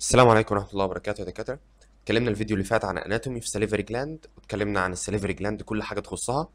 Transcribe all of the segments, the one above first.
السلام عليكم ورحمه الله وبركاته يا دكاتره اتكلمنا الفيديو اللي فات عن اناتومي في سليفري جلاند واتكلمنا عن السليفري جلاند كل حاجه تخصها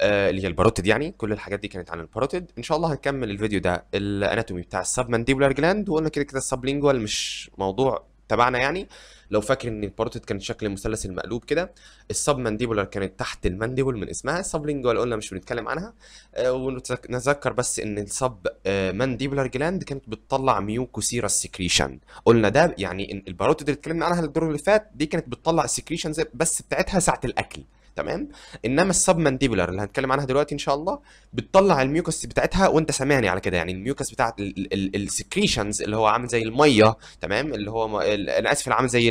آه اللي هي الباروتيد يعني كل الحاجات دي كانت عن الباروتيد ان شاء الله هنكمل الفيديو ده الاناتومي بتاع السب مانديبولار جلاند وقلنا كده كده السب لينجوال مش موضوع تبعنا يعني لو فاكر ان البروتيد كان شكل المثلث المقلوب كده السب مانديبولر كانت تحت المانديبول من اسمها لينجوال قلنا مش بنتكلم عنها آه، ونتذكر بس ان السب مانديبولر جلاند كانت بتطلع ميوكوسيرا سكريشن قلنا ده يعني البروتيد اللي اتكلمنا عنها الدور اللي فات دي كانت بتطلع السكريشنز بس بتاعتها ساعه الاكل تمام انما السب مانديبولار اللي هنتكلم عنها دلوقتي ان شاء الله بتطلع الميوكس بتاعتها وانت سامعني على كده يعني الميوكس بتاعت السكريشنز اللي هو عامل زي الميه تمام اللي هو انا اسف عامل زي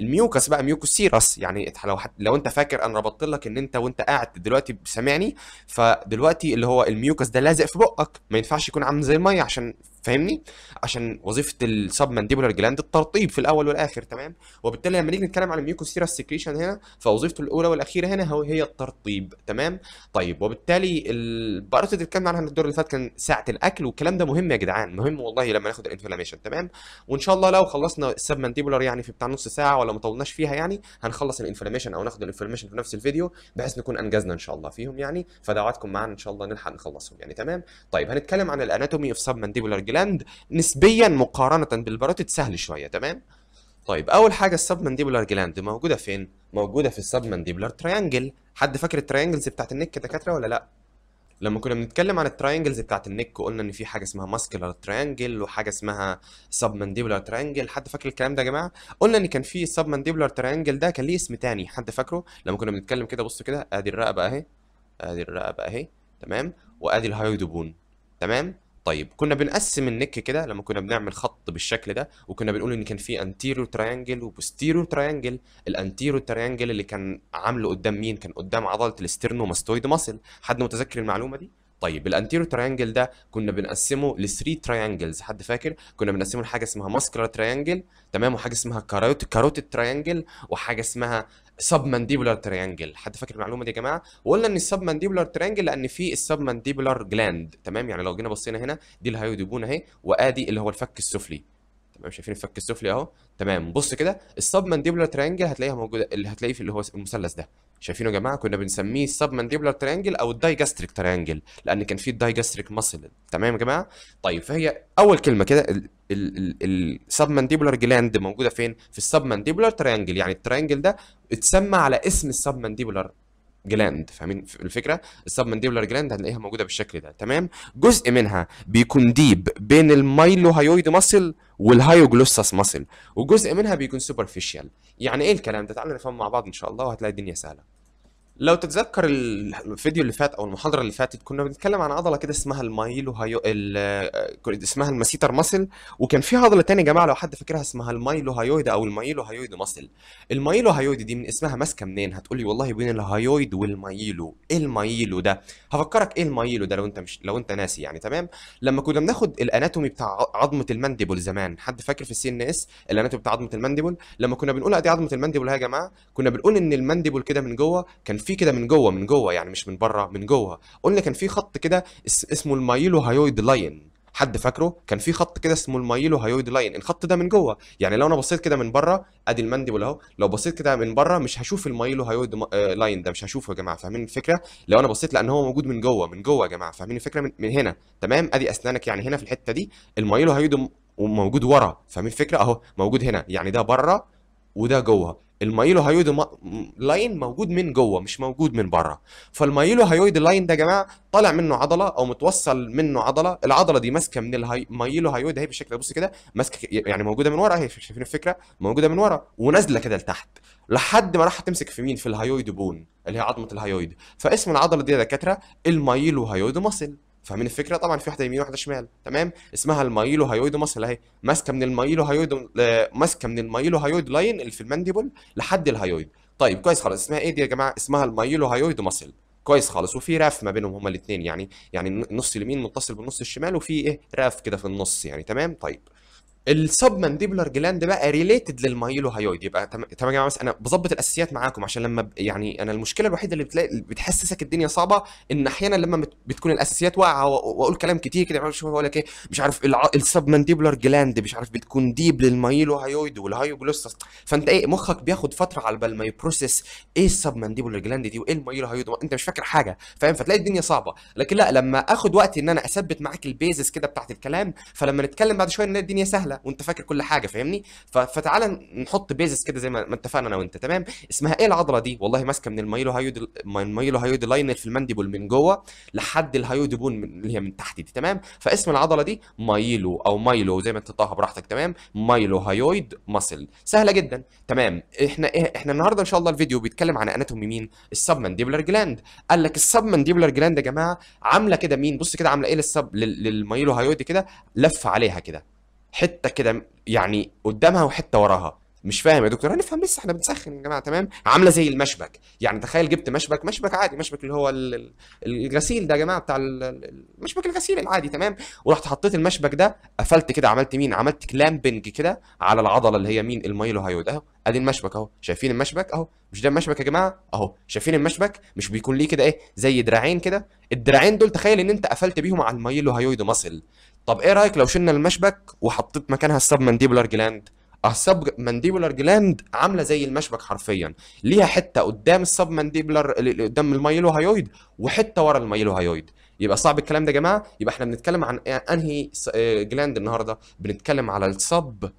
الميوكس بقى ميوكس سيرس يعني لو حت لو انت فاكر انا ربطت لك ان انت وانت قاعد دلوقتي سامعني فدلوقتي اللي هو الميوكس ده لازق في بقك ما ينفعش يكون عامل زي الميه عشان فاهمني عشان وظيفه السب مانديبولار جلاند الترطيب في الاول والاخر تمام وبالتالي لما نيجي نتكلم على سيرا سكريشن هنا فوظيفته الاولى والاخيره هنا هو هي الترطيب تمام طيب وبالتالي البارت اللي اتكلمنا عنها الدور اللي فات كان ساعه الاكل والكلام ده مهم يا جدعان مهم والله لما ناخد الانفلاميشن تمام وان شاء الله لو خلصنا السب مانديبولار يعني في بتاع نص ساعه ولا ما طولناش فيها يعني هنخلص الانفلاميشن او ناخد الانفلاميشن في نفس الفيديو بحيث نكون انجزنا ان شاء الله فيهم يعني فدعواتكم معانا ان شاء الله نلحق نخلصهم يعني تمام طيب هنتكلم عن الاناتومي اوف سب مانديبولار جلاند نسبيا مقارنه بالبارotid سهل شويه تمام طيب اول حاجه السبمنديبولار جلاند موجوده فين موجوده في السبمنديبولار تريانجل حد فاكر التريانجلز بتاعت النك دكاتره ولا لا لما كنا بنتكلم عن التراينجلز بتاعت النك قلنا ان في حاجه اسمها ماسكولار تراينجل وحاجه اسمها سب مانديبولار تراينجل حد فاكر الكلام ده يا جماعه قلنا ان كان في سب مانديبولار تراينجل ده كان ليه اسم تاني حد فاكره لما كنا بنتكلم كده بصوا كده ادي الرقبه اهي ادي الرقبه اهي تمام وادي الهايدوبون تمام طيب كنا بنقسم النك كده لما كنا بنعمل خط بالشكل ده وكنا بنقول ان كان في انتيرو تريانجل وبوستيرو تريانجل الانتيرو تريانجل اللي كان عامله قدام مين كان قدام عضله الاسترنوماستويد ماسل حد متذكر المعلومه دي طيب الانتيرو تريانجل ده كنا بنقسمه لثري تريانجلز حد فاكر كنا بنقسمه لحاجه اسمها ماسكرا تريانجل تمام وحاجه اسمها كاروت كاروت تريانجل وحاجه اسمها سب مانديبولار تريانجل حد فاكر المعلومه دي يا جماعه وقلنا ان السب مانديبولار تريانجل لان في السب مانديبولار جلاند تمام يعني لو جينا بصينا هنا دي الهايودوبون اهي وادي اللي هو الفك السفلي مش شايفين الفك السفلي اهو تمام بص كده السب مانديبولار ترينجل هتلاقيها موجوده اللي هتلاقيه في اللي هو المثلث ده شايفينه يا جماعه كنا بنسميه السب مانديبولار ترينجل او الدايجاستريك ترينجل لان كان في الدايجاستريك ماسل تمام يا جماعه طيب فهي اول كلمه كده السب مانديبولار جلاند موجوده فين في السب مانديبولار ترينجل يعني الترينجل ده اتسمى على اسم السب مانديبولار جلاند فاهمين الفكره السب مانديبولار جلاند هنلاقيها موجوده بالشكل ده تمام جزء منها بيكون ديب بين المايلوهايويد ماسل والهايوجلوسس ماسل وجزء منها بيكون سوبرفيشال يعني ايه الكلام ده تعالى نفهم مع بعض ان شاء الله وهتلاقي الدنيا سهله لو تتذكر الفيديو اللي فات او المحاضره اللي فاتت كنا بنتكلم عن عضله كده اسمها المايلو هايو اسمها المسيتر ماسل وكان في عضله تانية يا جماعه لو حد فاكرها اسمها المايلو هايويد او المايلو هايويد ماسل المايلو هايويد دي من اسمها ماسكه منين هتقولي والله بين الهايويد والمايلو ايه المايلو ده هفكرك ايه المايلو ده لو انت مش لو انت ناسي يعني تمام لما كنا بناخد الاناتومي بتاع عظمه المانديبول زمان حد فاكر في السي ان اس الاناتومي بتاع عظمه المانديبول لما كنا بنقول ادي عظمه المانديبل يا جماعه كنا بنقول ان المانديبول كده من جوه كان في في كده من جوه من جوه يعني مش من بره من جوه قلنا كان في خط كده اسمه المايلو هايويد لاين حد فاكره كان في خط كده اسمه المايلو هايويد لاين الخط ده من جوه يعني لو انا بصيت كده من بره ادي المندبل اهو لو بصيت كده من بره مش هشوف المايلو هايويد آه، لاين ده مش هشوفه يا جماعه فاهمين الفكره لو انا بصيت لان هو موجود من جوه من جوه يا جماعه فاهمين الفكره من, من هنا تمام ادي اسنانك يعني هنا في الحته دي المايلو هايويد وموجود ورا فاهمين الفكره اهو موجود هنا يعني ده بره وده جوه المايلو ما... لاين موجود من جوه مش موجود من بره فالمايلو هايويد لاين ده يا جماعه طالع منه عضله او متوصل منه عضله العضله دي ماسكه من المايلو هايويد اهي بالشكل ده بص كده ماسكه يعني موجوده من ورا اهي شايفين الفكره موجوده من ورا ونازله كده لتحت لحد ما راح تمسك في مين في الهيويد بون اللي هي عظمه الهيويد فاسم العضله دي يا دكاتره المايلو هايويد ماسل فاهمين الفكره طبعا في واحده يمين واحده شمال تمام اسمها المايلو هايويد ماسل اهي ماسكه من المايلو هايويد ماسكه من المايلو هايويد لاين اللي في المانديبول لحد الهايويد طيب كويس خالص اسمها ايه دي يا جماعه اسمها المايلو هايويد ماسل كويس خالص وفي راف ما بينهم هما الاثنين يعني يعني النص اليمين متصل بالنص الشمال وفي ايه راف كده في النص يعني تمام طيب السبمنديبولار جلاند بقى ريليتد للمايلو هايويد يبقى تمام يا جماعه بس انا بظبط الاساسيات معاكم عشان لما يعني انا المشكله الوحيده اللي بتلاقي بتحسسك الدنيا صعبه ان احيانا لما بتكون الاساسيات واقعه واقول كلام كتير كده مش بقول لك ايه مش عارف السب السبمنديبولار جلاند مش عارف بتكون ديب للمايلو هايويد والهايوجلوسس فانت ايه مخك بياخد فتره على بال ما يبروسس ايه السبمنديبولار جلاند دي وايه المايلو هايويد انت مش فاكر حاجه فاهم فتلاقي الدنيا صعبه لكن لا لما اخد وقت ان انا اثبت معاك البيزس كده بتاعت الكلام فلما نتكلم بعد شويه الدنيا سهله وانت فاكر كل حاجه فاهمني فتعالى نحط بيزس كده زي ما اتفقنا انا وانت تمام اسمها ايه العضله دي والله ماسكه من المايلو هايود المايلو هايود لاين في المانديبول من جوه لحد الهايود بون اللي هي من تحت دي تمام فاسم العضله دي مايلو او مايلو زي ما انت تطاها براحتك تمام مايلو هايود ماسل سهله جدا تمام احنا إيه احنا النهارده ان شاء الله الفيديو بيتكلم عن اناتومي مين السب مانديبولر جلاند قال لك السب مانديبولر جلاند يا جماعه عامله كده مين بص كده عامله ايه للسب للمايلو هايود كده لف عليها كده حته كده يعني قدامها وحته وراها مش فاهم يا دكتور هنفهم لسه احنا بنسخن يا جماعه تمام عامله زي المشبك يعني تخيل جبت مشبك مشبك عادي مشبك اللي هو الغسيل ده يا جماعه بتاع المشبك الغسيل العادي تمام ورحت حطيت المشبك ده قفلت كده عملت مين عملت كلامبنج كده على العضله اللي هي مين المايلو هايود اهو ادي المشبك اهو شايفين المشبك اهو مش ده المشبك يا جماعه اهو شايفين المشبك مش بيكون ليه كده ايه زي دراعين كده الدراعين دول تخيل ان انت قفلت بيهم على المايلو هايويد ماسل طب ايه رايك لو شلنا المشبك وحطيت مكانها السب مانديبولار جلاند أه، السب مانديبولار جلاند عامله زي المشبك حرفيا ليها حته قدام السب مانديبولار قدام المايلو هايويد وحته ورا المايلو هايويد يبقى صعب الكلام ده يا جماعه يبقى احنا بنتكلم عن انهي آه، جلاند النهارده بنتكلم على السب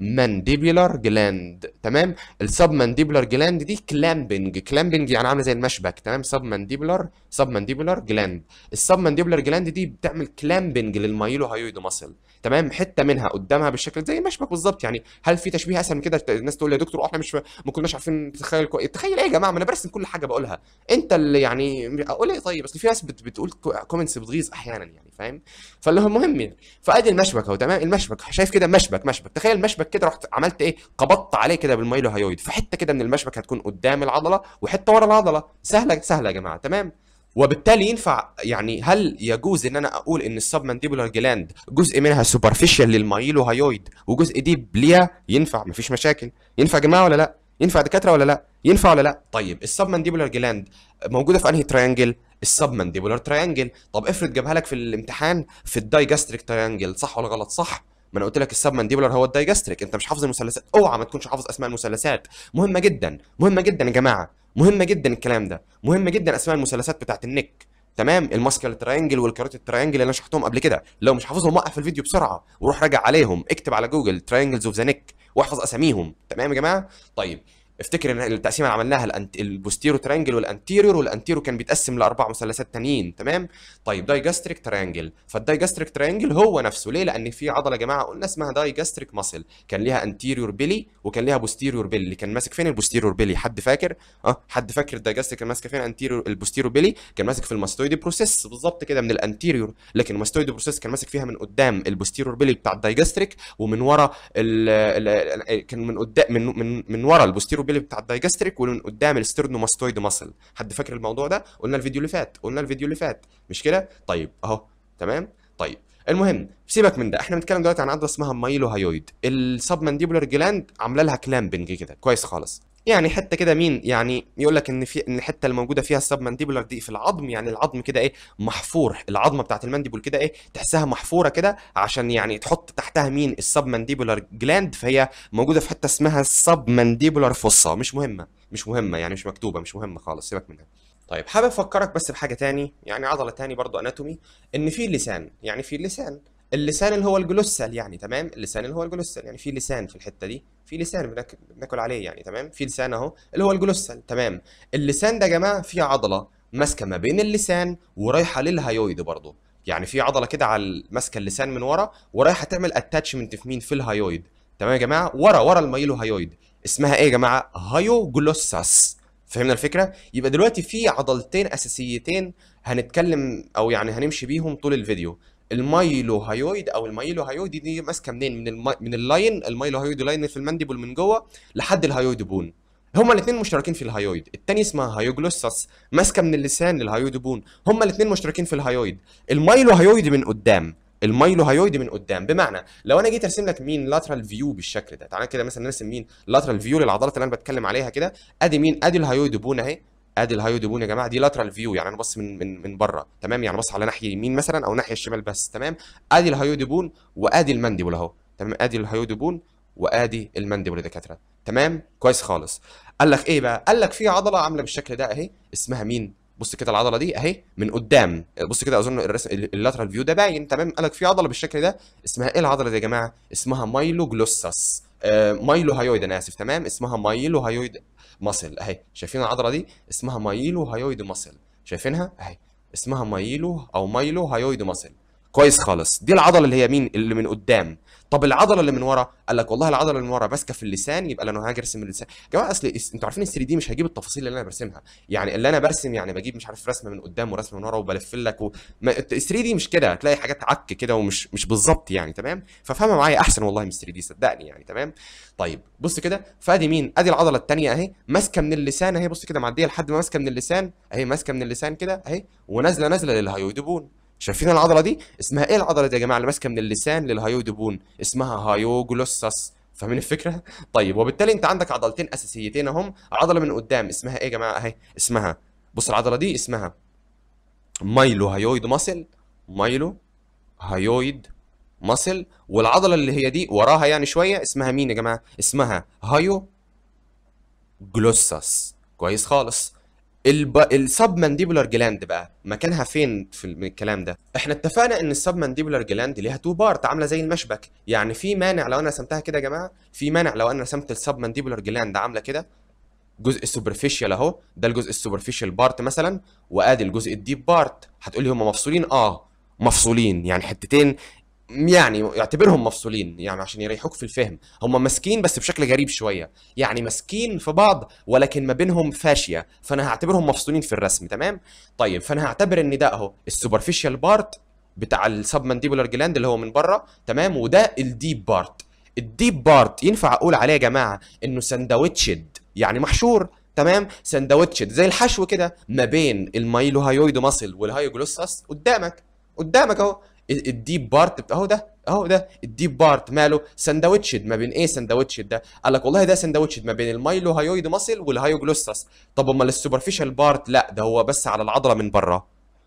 مانديبولار جلاند تمام السب مانديبولار جلاند دي كلامبنج كلامبنج يعني عامله زي المشبك تمام سب مانديبولار سب مانديبولار جلاند السب مانديبولار جلاند دي بتعمل كلامبنج للمايلو هايويد ماسل تمام حته منها قدامها بالشكل زي المشبك بالظبط يعني هل في تشبيه اسهل من كده الناس تقول لي يا دكتور احنا مش ما كناش عارفين نتخيل كو... تخيل ايه يا جماعه ما انا برسم كل حاجه بقولها انت اللي يعني اقول ايه طيب اصل في ناس بت... بتقول كومنتس بتغيظ احيانا يعني فاهم فاللي هو مهم يعني فادي المشبك اهو تمام المشبك شايف كده مشبك مشبك تخيل مشبك المشبك كده رحت عملت ايه قبضت عليه كده بالمايلو هيويد فحته كده من المشبك هتكون قدام العضله وحته ورا العضله سهله سهله يا جماعه تمام وبالتالي ينفع يعني هل يجوز ان انا اقول ان السب مانديبولار جلاند جزء منها سوبرفيشال للمايلو هيويد وجزء ديب ليها ينفع مفيش مشاكل ينفع يا جماعه ولا لا ينفع دكاتره ولا لا ينفع ولا لا طيب السب مانديبولار جلاند موجوده في انهي تريانجل مانديبولار تريانجل طب افرض جابها لك في الامتحان في الدايجاستريك تريانجل صح ولا غلط صح ما انا قلت لك السب مانديبولر هو الدايجستريك انت مش حافظ المثلثات اوعى ما تكونش حافظ اسماء المثلثات مهمه جدا مهمه جدا يا جماعه مهمه جدا الكلام ده مهمه جدا اسماء المثلثات بتاعت النك تمام الماسكال تراينجل والكاروت ترينجل اللي انا شرحتهم قبل كده لو مش حافظهم وقف الفيديو بسرعه وروح راجع عليهم اكتب على جوجل تراينجلز اوف ذا نك واحفظ اساميهم تمام يا جماعه طيب افتكر ان التقسيمه اللي عملناها الانت... البوستيرو ترانجل والانتيريور والانتيريور كان بيتقسم لاربع مثلثات تانيين تمام طيب دايجاستريك ترانجل فالدايجاستريك ترانجل هو نفسه ليه لان في عضله يا جماعه قلنا اسمها دايجاستريك ماسل كان ليها انتيريور بيلي وكان ليها بوستيريور بيلي كان ماسك فين البوستيريور بيلي حد فاكر اه حد فاكر الدايجاستريك كان ماسك فين انتيريور البوستيريور بيلي كان ماسك في الماستويد بروسيس بالظبط كده من الانتيريور لكن الماستويد بروسيس كان ماسك فيها من قدام البوستيريور بيلي بتاع الدايجاستريك ومن ورا ال... ال... ال... كان من قدام من من, من ورا البوستيريور اللي بتاع الدايجستريك ومن قدام الاسترنوماستويد ماسل حد فاكر الموضوع ده قلنا الفيديو اللي فات قلنا الفيديو اللي فات مش كده طيب اهو تمام طيب المهم سيبك من ده احنا بنتكلم دلوقتي عن عضله اسمها هايويد السب مانديبولار جلاند عامله لها كلامبنج كده كويس خالص يعني حته كده مين يعني يقول لك ان في ان الحته اللي موجوده فيها السب مانديبولر دي في العظم يعني العظم كده ايه محفور العظمه بتاعت المانديبول كده ايه تحسها محفوره كده عشان يعني تحط تحتها مين السب مانديبولر جلاند فهي موجوده في حته اسمها السب مانديبولر فصة مش مهمه مش مهمه يعني مش مكتوبه مش مهمه خالص سيبك منها طيب حابب افكرك بس بحاجه تاني يعني عضله تاني برضو اناتومي ان في لسان يعني في لسان اللسان اللي هو الجلوسال يعني تمام اللسان اللي هو الجلوسال يعني في لسان في الحته دي في لسان بناكل, عليه يعني تمام في لسان اهو اللي هو الجلوسال تمام اللسان ده يا جماعه فيه عضله ماسكه ما بين اللسان ورايحه للهايويد برضه يعني في عضله كده على ماسكه اللسان من ورا ورايحه تعمل اتاتشمنت في مين في الهايويد تمام يا جماعه ورا ورا الميلو هايويد اسمها ايه يا جماعه هايوجلوساس فهمنا الفكره يبقى دلوقتي في عضلتين اساسيتين هنتكلم او يعني هنمشي بيهم طول الفيديو المايلو هايويد او المايلو هايويد دي ماسكه منين من الما... من اللاين المايلو هايويد لاين في المانديبول من جوه لحد الهايويد بون هما الاثنين مشتركين في الهايويد الثاني اسمها هايوجلوسس ماسكه من اللسان للهايويد بون هما الاثنين مشتركين في الهايويد هايويد من قدام المايلو هايويد من قدام بمعنى لو انا جيت ارسم لك مين لاترال فيو بالشكل ده تعالى كده مثلا نرسم مين لاترال فيو للعضلات اللي انا بتكلم عليها كده ادي مين ادي الهايويد بون اهي ادي الهايو ديبون يا جماعه دي لاترال فيو يعني انا بص من من من بره تمام يعني بص على ناحيه يمين مثلا او ناحيه الشمال بس تمام ادي الهايو ديبون وادي المانديبول اهو تمام ادي الهايو ديبون وادي المانديبول يا دكاتره تمام كويس خالص قال لك ايه بقى قال لك في عضله عامله بالشكل ده اهي اسمها مين بص كده العضله دي اهي من قدام بص كده اظن الرسم اللاترال فيو ده باين تمام قال لك في عضله بالشكل ده اسمها ايه العضله دي يا جماعه اسمها مايلوجلوسس آه مايلو هايويد انا اسف تمام اسمها مايلو هايويد ماسل اهي شايفين العضله دي اسمها مايلو هايويد ماسل شايفينها اهي اسمها مايلو او مايلو هايويد ماسل كويس خالص دي العضله اللي هي مين اللي من قدام طب العضله اللي من ورا قال لك والله العضله اللي من ورا ماسكه في اللسان يبقى انا هاجي ارسم اللسان يا جماعه اصل انتوا عارفين ال 3 دي مش هجيب التفاصيل اللي انا برسمها يعني اللي انا برسم يعني بجيب مش عارف رسمه من قدام ورسمه من ورا وبلف لك و... ما... ال 3 دي مش كده هتلاقي حاجات عك كده ومش مش بالظبط يعني تمام ففهمها معايا احسن والله من 3 دي صدقني يعني تمام طيب بص كده فادي مين ادي العضله الثانيه اهي ماسكه من اللسان اهي بص كده معديه لحد ما ماسكه من اللسان اهي ماسكه من اللسان كده اهي ونازله نازله للهايودبون شايفين العضله دي اسمها ايه العضله دي يا جماعه اللي ماسكه من اللسان للهيودبون اسمها هايوجلوسس فاهمين الفكره طيب وبالتالي انت عندك عضلتين اساسيتين اهم عضله من قدام اسمها ايه يا جماعه اهي اسمها بص العضله دي اسمها مايلو هايويد ماسل مايلو هايويد ماسل والعضله اللي هي دي وراها يعني شويه اسمها مين يا جماعه اسمها هايو جلوسس كويس خالص الب... السب مانديبولار جلاند بقى مكانها فين في الكلام ده احنا اتفقنا ان السب مانديبولار جلاند ليها تو بارت عامله زي المشبك يعني في مانع لو انا رسمتها كده يا جماعه في مانع لو انا رسمت السب مانديبولار جلاند عامله كده جزء السوبرفيشال اهو ده الجزء السوبرفيشال بارت مثلا وادي الجزء الديب بارت هتقولي هما مفصولين اه مفصولين يعني حتتين يعني يعتبرهم مفصولين يعني عشان يريحوك في الفهم هم ماسكين بس بشكل غريب شويه يعني ماسكين في بعض ولكن ما بينهم فاشيه فانا هعتبرهم مفصولين في الرسم تمام طيب فانا هعتبر ان ده اهو السوبرفيشال بارت بتاع السب مانديبولار جلاند اللي هو من بره تمام وده الديب بارت الديب بارت ينفع اقول عليه يا جماعه انه سندوتشد يعني محشور تمام سندوتشد زي الحشو كده ما بين المايلوهايويد ماسل والهايوجلوسس قدامك قدامك اهو الديب بارت اهو ده اهو ده الديب بارت ماله سندوتشد ما بين ايه سندوتشد ده قال لك والله ده سندوتشد ما بين المايلو هايويد ماسل والهايوجلوسس طب امال السوبرفيشال بارت لا ده هو بس على العضله من بره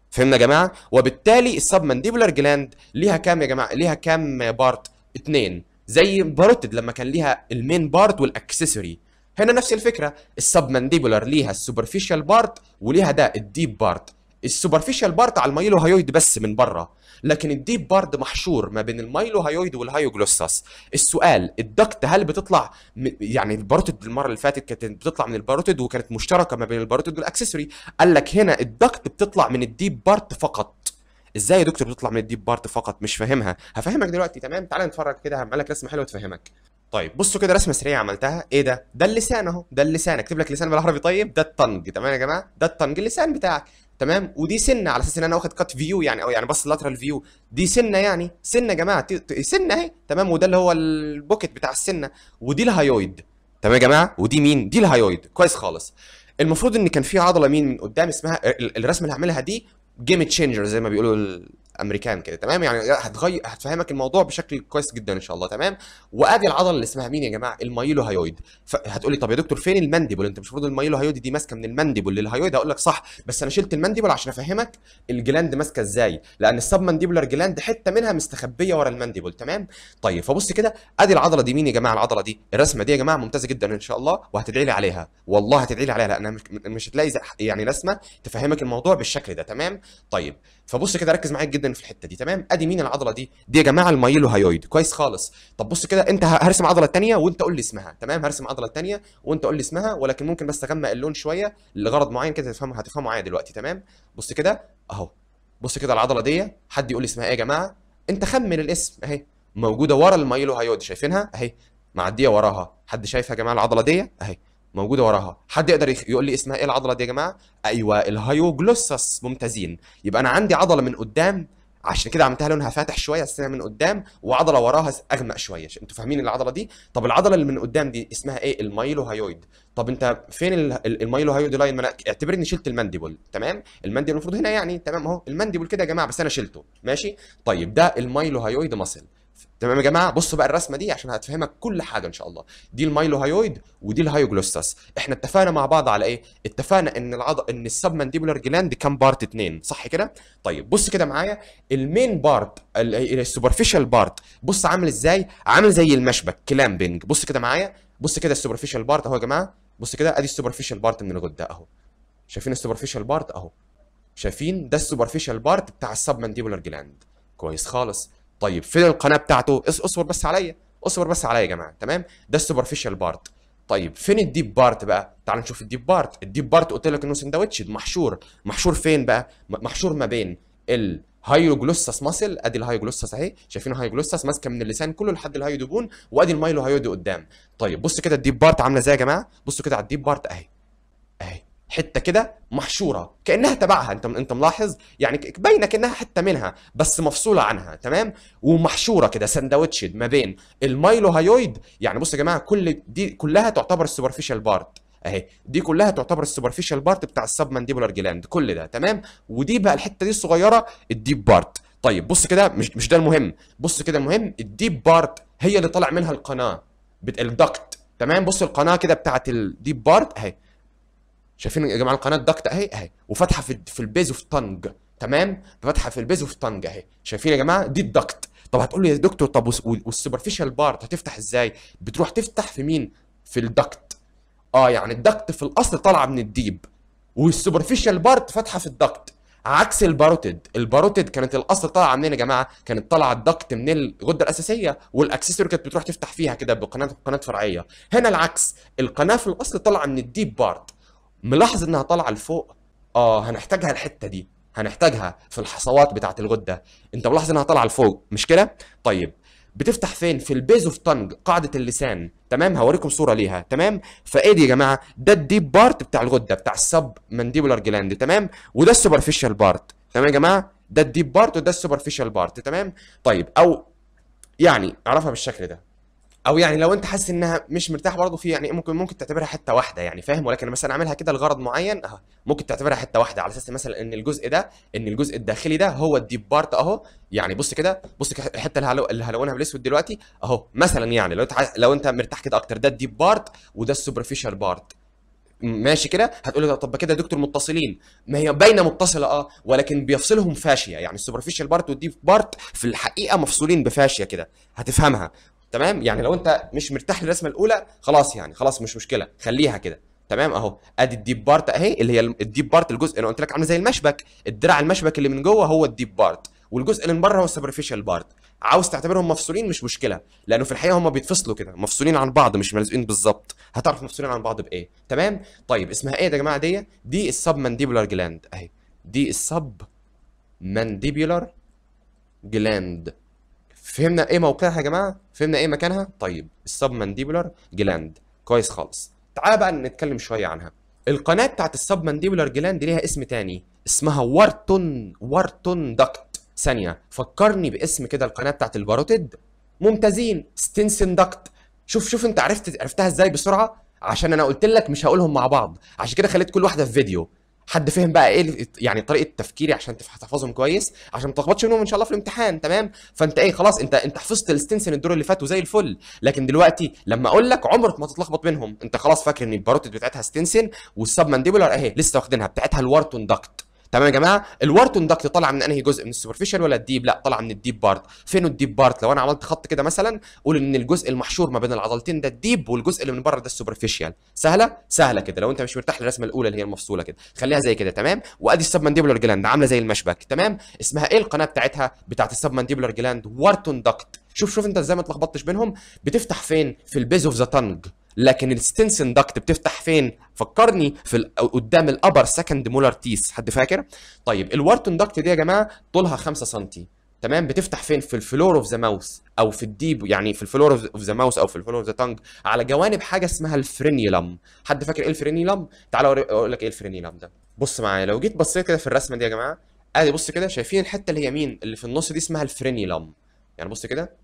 فهمنا يا جماعه وبالتالي السب مانديبولار جلاند ليها كام يا جماعه ليها كام بارت اتنين زي باروتد لما كان ليها المين بارت والاكسسوري هنا نفس الفكره السب مانديبولار ليها السوبرفيشال بارت وليها ده الديب بارت السوبرفيشال بارت على المايلو هايويد بس من بره لكن الديب بارد محشور ما بين الميلوهايويد والهايوجلوساس السؤال الدكت هل بتطلع يعني البروتيد المره اللي فاتت كانت بتطلع من البروتيد وكانت مشتركه ما بين البروتيد والاكسسوري قال لك هنا الدكت بتطلع من الديب بارت فقط ازاي يا دكتور بتطلع من الديب بارت فقط مش فاهمها هفهمك دلوقتي تمام تعالى نتفرج كده هعمل لك رسمه حلوه تفهمك طيب بصوا كده رسمه سريعه عملتها ايه ده ده اللسان اهو ده اللسان اكتب لك لسان بالعربي طيب ده الطنج تمام يا جماعه ده الطنج اللسان بتاعك تمام ودي سنه على اساس ان انا واخد كات فيو يعني او يعني بص لاترال فيو دي سنه يعني سنه يا جماعه سنه اهي تمام وده اللي هو البوكيت بتاع السنه ودي الهايويد تمام يا جماعه ودي مين دي الهايويد كويس خالص المفروض ان كان في عضله مين من قدام اسمها الرسمه اللي هعملها دي جيم تشينجر زي ما بيقولوا امريكان كده تمام يعني هتغير هتفهمك الموضوع بشكل كويس جدا ان شاء الله تمام وادي العضله اللي اسمها مين يا جماعه المايلو هايويد هتقول لي طب يا دكتور فين المانديبل انت مش المفروض المايلو هايويد دي ماسكه من المانديبل للهايويد هقول لك صح بس انا شلت المانديبل عشان افهمك الجلاند ماسكه ازاي لان السب مانديبولر جلاند حته منها مستخبيه ورا المانديبل تمام طيب فبص كده ادي العضله دي مين يا جماعه العضله دي الرسمه دي يا جماعه ممتازه جدا ان شاء الله وهتدعي لي عليها والله هتدعي لي عليها لان مش هتلاقي يعني رسمه تفهمك الموضوع بالشكل ده تمام طيب فبص كده ركز معايا جدا في الحته دي تمام ادي مين العضله دي دي يا جماعه المايلو هايويد كويس خالص طب بص كده انت هرسم عضله ثانيه وانت قول لي اسمها تمام هرسم عضله ثانيه وانت قول لي اسمها ولكن ممكن بس اغمق اللون شويه لغرض معين كده تفهمه هتفهمه معايا دلوقتي تمام بص كده اهو بص كده العضله دي حد يقول لي اسمها ايه يا جماعه انت خمن الاسم اهي موجوده ورا المايلو هايويد شايفينها اهي معديه وراها حد شايفها يا جماعه العضله دي اهي موجوده وراها حد يقدر يقول لي اسمها ايه العضله دي يا جماعه ايوه الهايوجلوسس ممتازين يبقى انا عندي عضله من قدام عشان كده عملتها لونها فاتح شويه السنه من قدام وعضله وراها اغمق شويه انتوا فاهمين العضله دي طب العضله اللي من قدام دي اسمها ايه المايلو هايويد طب انت فين المايلو هايويد لاين ما انا اعتبر اني شلت المانديبل تمام المانديبل المفروض هنا يعني تمام اهو المانديبل كده يا جماعه بس انا شلته ماشي طيب ده المايلو هايويد ماسل تمام يا جماعه بصوا بقى الرسمه دي عشان هتفهمك كل حاجه ان شاء الله دي المايلوهايويد ودي الهايوجلوستاس احنا اتفقنا مع بعض على ايه اتفقنا ان العض... ان السبمانديبولار جلاند كام بارت اتنين صح كده طيب بص كده معايا المين بارت السوبرفيشال بارت بص عامل ازاي عامل زي المشبك كلامبنج بص كده معايا بص كده السوبرفيشال بارت اهو يا جماعه بص كده ادي السوبرفيشال بارت من الغده اهو شايفين السوبرفيشال بارت اهو شايفين ده السوبرفيشال بارت بتاع السبمانديبولار جلاند كويس خالص طيب فين القناه بتاعته اصبر بس عليا اصبر بس عليا يا جماعه تمام ده السوبرفيشال بارت طيب فين الديب بارت بقى تعال نشوف الديب بارت الديب بارت قلت لك انه سندوتش محشور محشور فين بقى محشور ما بين الهايوجلوسس ماسل ادي الهايوجلوسس اهي شايفين الهايوجلوسس ماسكه من اللسان كله لحد الهايودوبون وادي المايلو المايلوهايودي قدام طيب بص كده الديب بارت عامله ازاي يا جماعه بصوا كده على الديب بارت اهي حته كده محشوره كانها تبعها انت انت ملاحظ يعني باينه كانها حته منها بس مفصوله عنها تمام ومحشوره كده سندوتش ما بين المايلو هايويد يعني بص يا جماعه كل دي كلها تعتبر السوبرفيشال بارت اهي دي كلها تعتبر السوبرفيشال بارت بتاع السب مانديبولار جلاند كل ده تمام ودي بقى الحته دي الصغيره الديب بارت طيب بص كده مش مش ده المهم بص كده المهم الديب بارت هي اللي طالع منها القناه الدكت تمام بص القناه كده بتاعت الديب بارت اهي شايفين يا جماعه القناه الضغط اهي اهي وفاتحه في في البيز اوف تانج تمام فاتحه في البيز اوف تانج اهي شايفين يا جماعه دي الضغط طب هتقول لي يا دكتور طب والسوبرفيشال بارت هتفتح ازاي بتروح تفتح في مين في الضغط اه يعني الضغط في الاصل طالعه من الديب والسوبرفيشال بارت فاتحه في الضغط عكس الباروتيد الباروتيد كانت الاصل طالعه منين يا جماعه كانت طالعه الضغط من الغده الاساسيه والاكسسوار كانت بتروح تفتح فيها كده بقناه قناه فرعيه هنا العكس القناه في الاصل طالعه من الديب بارت ملاحظ انها طالعه لفوق اه هنحتاجها الحته دي هنحتاجها في الحصوات بتاعه الغده انت ملاحظ انها طالعه لفوق مش كده طيب بتفتح فين في البيز اوف تنج قاعده اللسان تمام هوريكم صوره ليها تمام فايه دي يا جماعه ده الديب بارت بتاع الغده بتاع السب مانديبولار جلاند تمام وده السوبرفيشال بارت تمام يا جماعه ده الديب بارت وده السوبرفيشال بارت تمام طيب او يعني اعرفها بالشكل ده او يعني لو انت حاسس انها مش مرتاح برضه في يعني ممكن ممكن تعتبرها حته واحده يعني فاهم ولكن مثلا اعملها كده لغرض معين اهو ممكن تعتبرها حته واحده على اساس مثلا ان الجزء ده ان الجزء الداخلي ده هو الديب بارت اهو يعني بص كده بص كده الحته اللي, اللي هلونها بالاسود دلوقتي اهو مثلا يعني لو انت لو انت مرتاح كده اكتر ده الديب بارت وده السوبرفيشال بارت ماشي كده هتقول لي طب كده يا دكتور متصلين ما هي باينه متصله اه ولكن بيفصلهم فاشيه يعني السوبرفيشال بارت والديب بارت في الحقيقه مفصولين بفاشيه كده هتفهمها تمام يعني لو انت مش مرتاح للرسمه الاولى خلاص يعني خلاص مش مشكله خليها كده تمام اهو ادي الديب بارت اهي اللي هي الديب بارت الجزء انا قلت لك عامل زي المشبك الدراع المشبك اللي من جوه هو الديب بارت والجزء اللي من بره هو السوبرفيشال بارت عاوز تعتبرهم مفصولين مش مشكله لانه في الحقيقه هم بيتفصلوا كده مفصولين عن بعض مش ملزقين بالظبط هتعرف مفصولين عن بعض بايه تمام طيب اسمها ايه يا جماعه دي دي السب مانديبولار جلاند اهي دي السب مانديبولار جلاند فهمنا ايه موقعها يا جماعه فهمنا ايه مكانها طيب السب مانديبولار جلاند كويس خالص تعالى بقى نتكلم شويه عنها القناه بتاعت السب مانديبولار جلاند ليها اسم تاني اسمها وارتون وارتون دكت ثانيه فكرني باسم كده القناه بتاعت الباروتيد ممتازين ستينسن دكت شوف شوف انت عرفت عرفتها ازاي بسرعه عشان انا قلت لك مش هقولهم مع بعض عشان كده خليت كل واحده في فيديو حد فهم بقى ايه يعني طريقه تفكيري عشان تحفظهم كويس عشان ما تلخبطش منهم ان شاء الله في الامتحان تمام فانت ايه خلاص انت انت حفظت الستنسن الدور اللي فات وزي الفل لكن دلوقتي لما اقول لك عمرك ما تتلخبط منهم انت خلاص فاكر ان الباروتيد بتاعتها ستنسن والسب مانديبولار اهي لسه واخدينها بتاعتها الورتون داكت تمام يا جماعه الورتون كوندكت طالعه من انهي جزء من السوبرفيشال ولا الديب لا طالعه من الديب بارت فين الديب بارت لو انا عملت خط كده مثلا قول ان الجزء المحشور ما بين العضلتين ده الديب والجزء اللي من بره ده السوبرفيشال سهله سهله كده لو انت مش مرتاح للرسمه الاولى اللي هي المفصوله كده خليها زي كده تمام وادي السبمانديبولار جلاند عامله زي المشبك تمام اسمها ايه القناه بتاعتها بتاعت السبمانديبولار جلاند وار كوندكت شوف شوف انت ازاي ما اتلخبطتش بينهم بتفتح فين في البيز اوف ذا تنج لكن الستنس اندكت بتفتح فين فكرني في قدام الابر سكند مولار تيس حد فاكر طيب الورت اندكت دي يا جماعه طولها 5 سم تمام بتفتح فين في الفلور اوف ذا ماوث او في الديب يعني في الفلور اوف ذا ماوث او في الفلور اوف ذا تانج على جوانب حاجه اسمها الفرينيولم حد فاكر ايه الفرينيولم تعال اقول لك ايه الفرينيولم ده بص معايا لو جيت بصيت كده في الرسمه دي يا جماعه ادي بص كده شايفين الحته اللي هي مين اللي في النص دي اسمها الفرينيولم يعني بص كده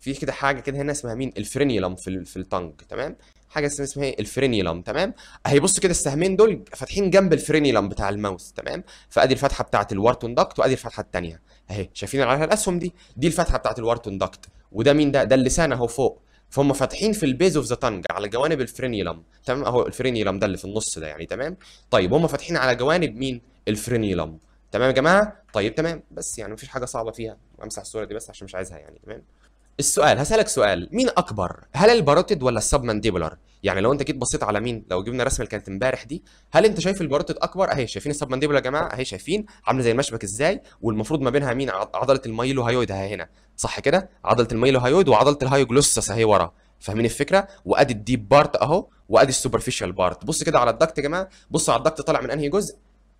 في كده حاجه كده هنا اسمها مين الفرينيلم في في التنج تمام حاجه اسمها ايه الفرينيلم تمام هيبص كده السهمين دول فاتحين جنب الفرينيلم بتاع الماوس تمام فادي الفتحه بتاعه الوارتون داكت وادي الفتحه الثانيه اهي شايفين عليها الاسهم دي دي الفتحه بتاعه الوارتون داكت وده مين ده ده اللسان اهو فوق فهم فاتحين في البيز اوف ذا تنج على جوانب الفرينيلم تمام اهو الفرينيلم ده اللي في النص ده يعني تمام طيب هم فاتحين على جوانب مين الفرينيلم تمام يا جماعه طيب تمام بس يعني مفيش حاجه صعبه فيها امسح الصوره دي بس عشان مش عايزها يعني تمام السؤال هسألك سؤال مين أكبر؟ هل الباروتيد ولا السبمانديبولر يعني لو انت جيت بصيت على مين لو جبنا الرسمه اللي كانت امبارح دي هل انت شايف الباروتيد اكبر اهي شايفين السبمنديبولا يا جماعه اهي شايفين عامله زي المشبك ازاي والمفروض ما بينها مين عضله المايلو هايويد اهي هنا صح كده عضله المايلو هايويد وعضله الهايوجلوسس اهي ورا فاهمين الفكره وادي الديب بارت اهو وادي السوبرفيشال بارت بص كده على الدكت يا جماعه بص على الدكت طالع من انهي جزء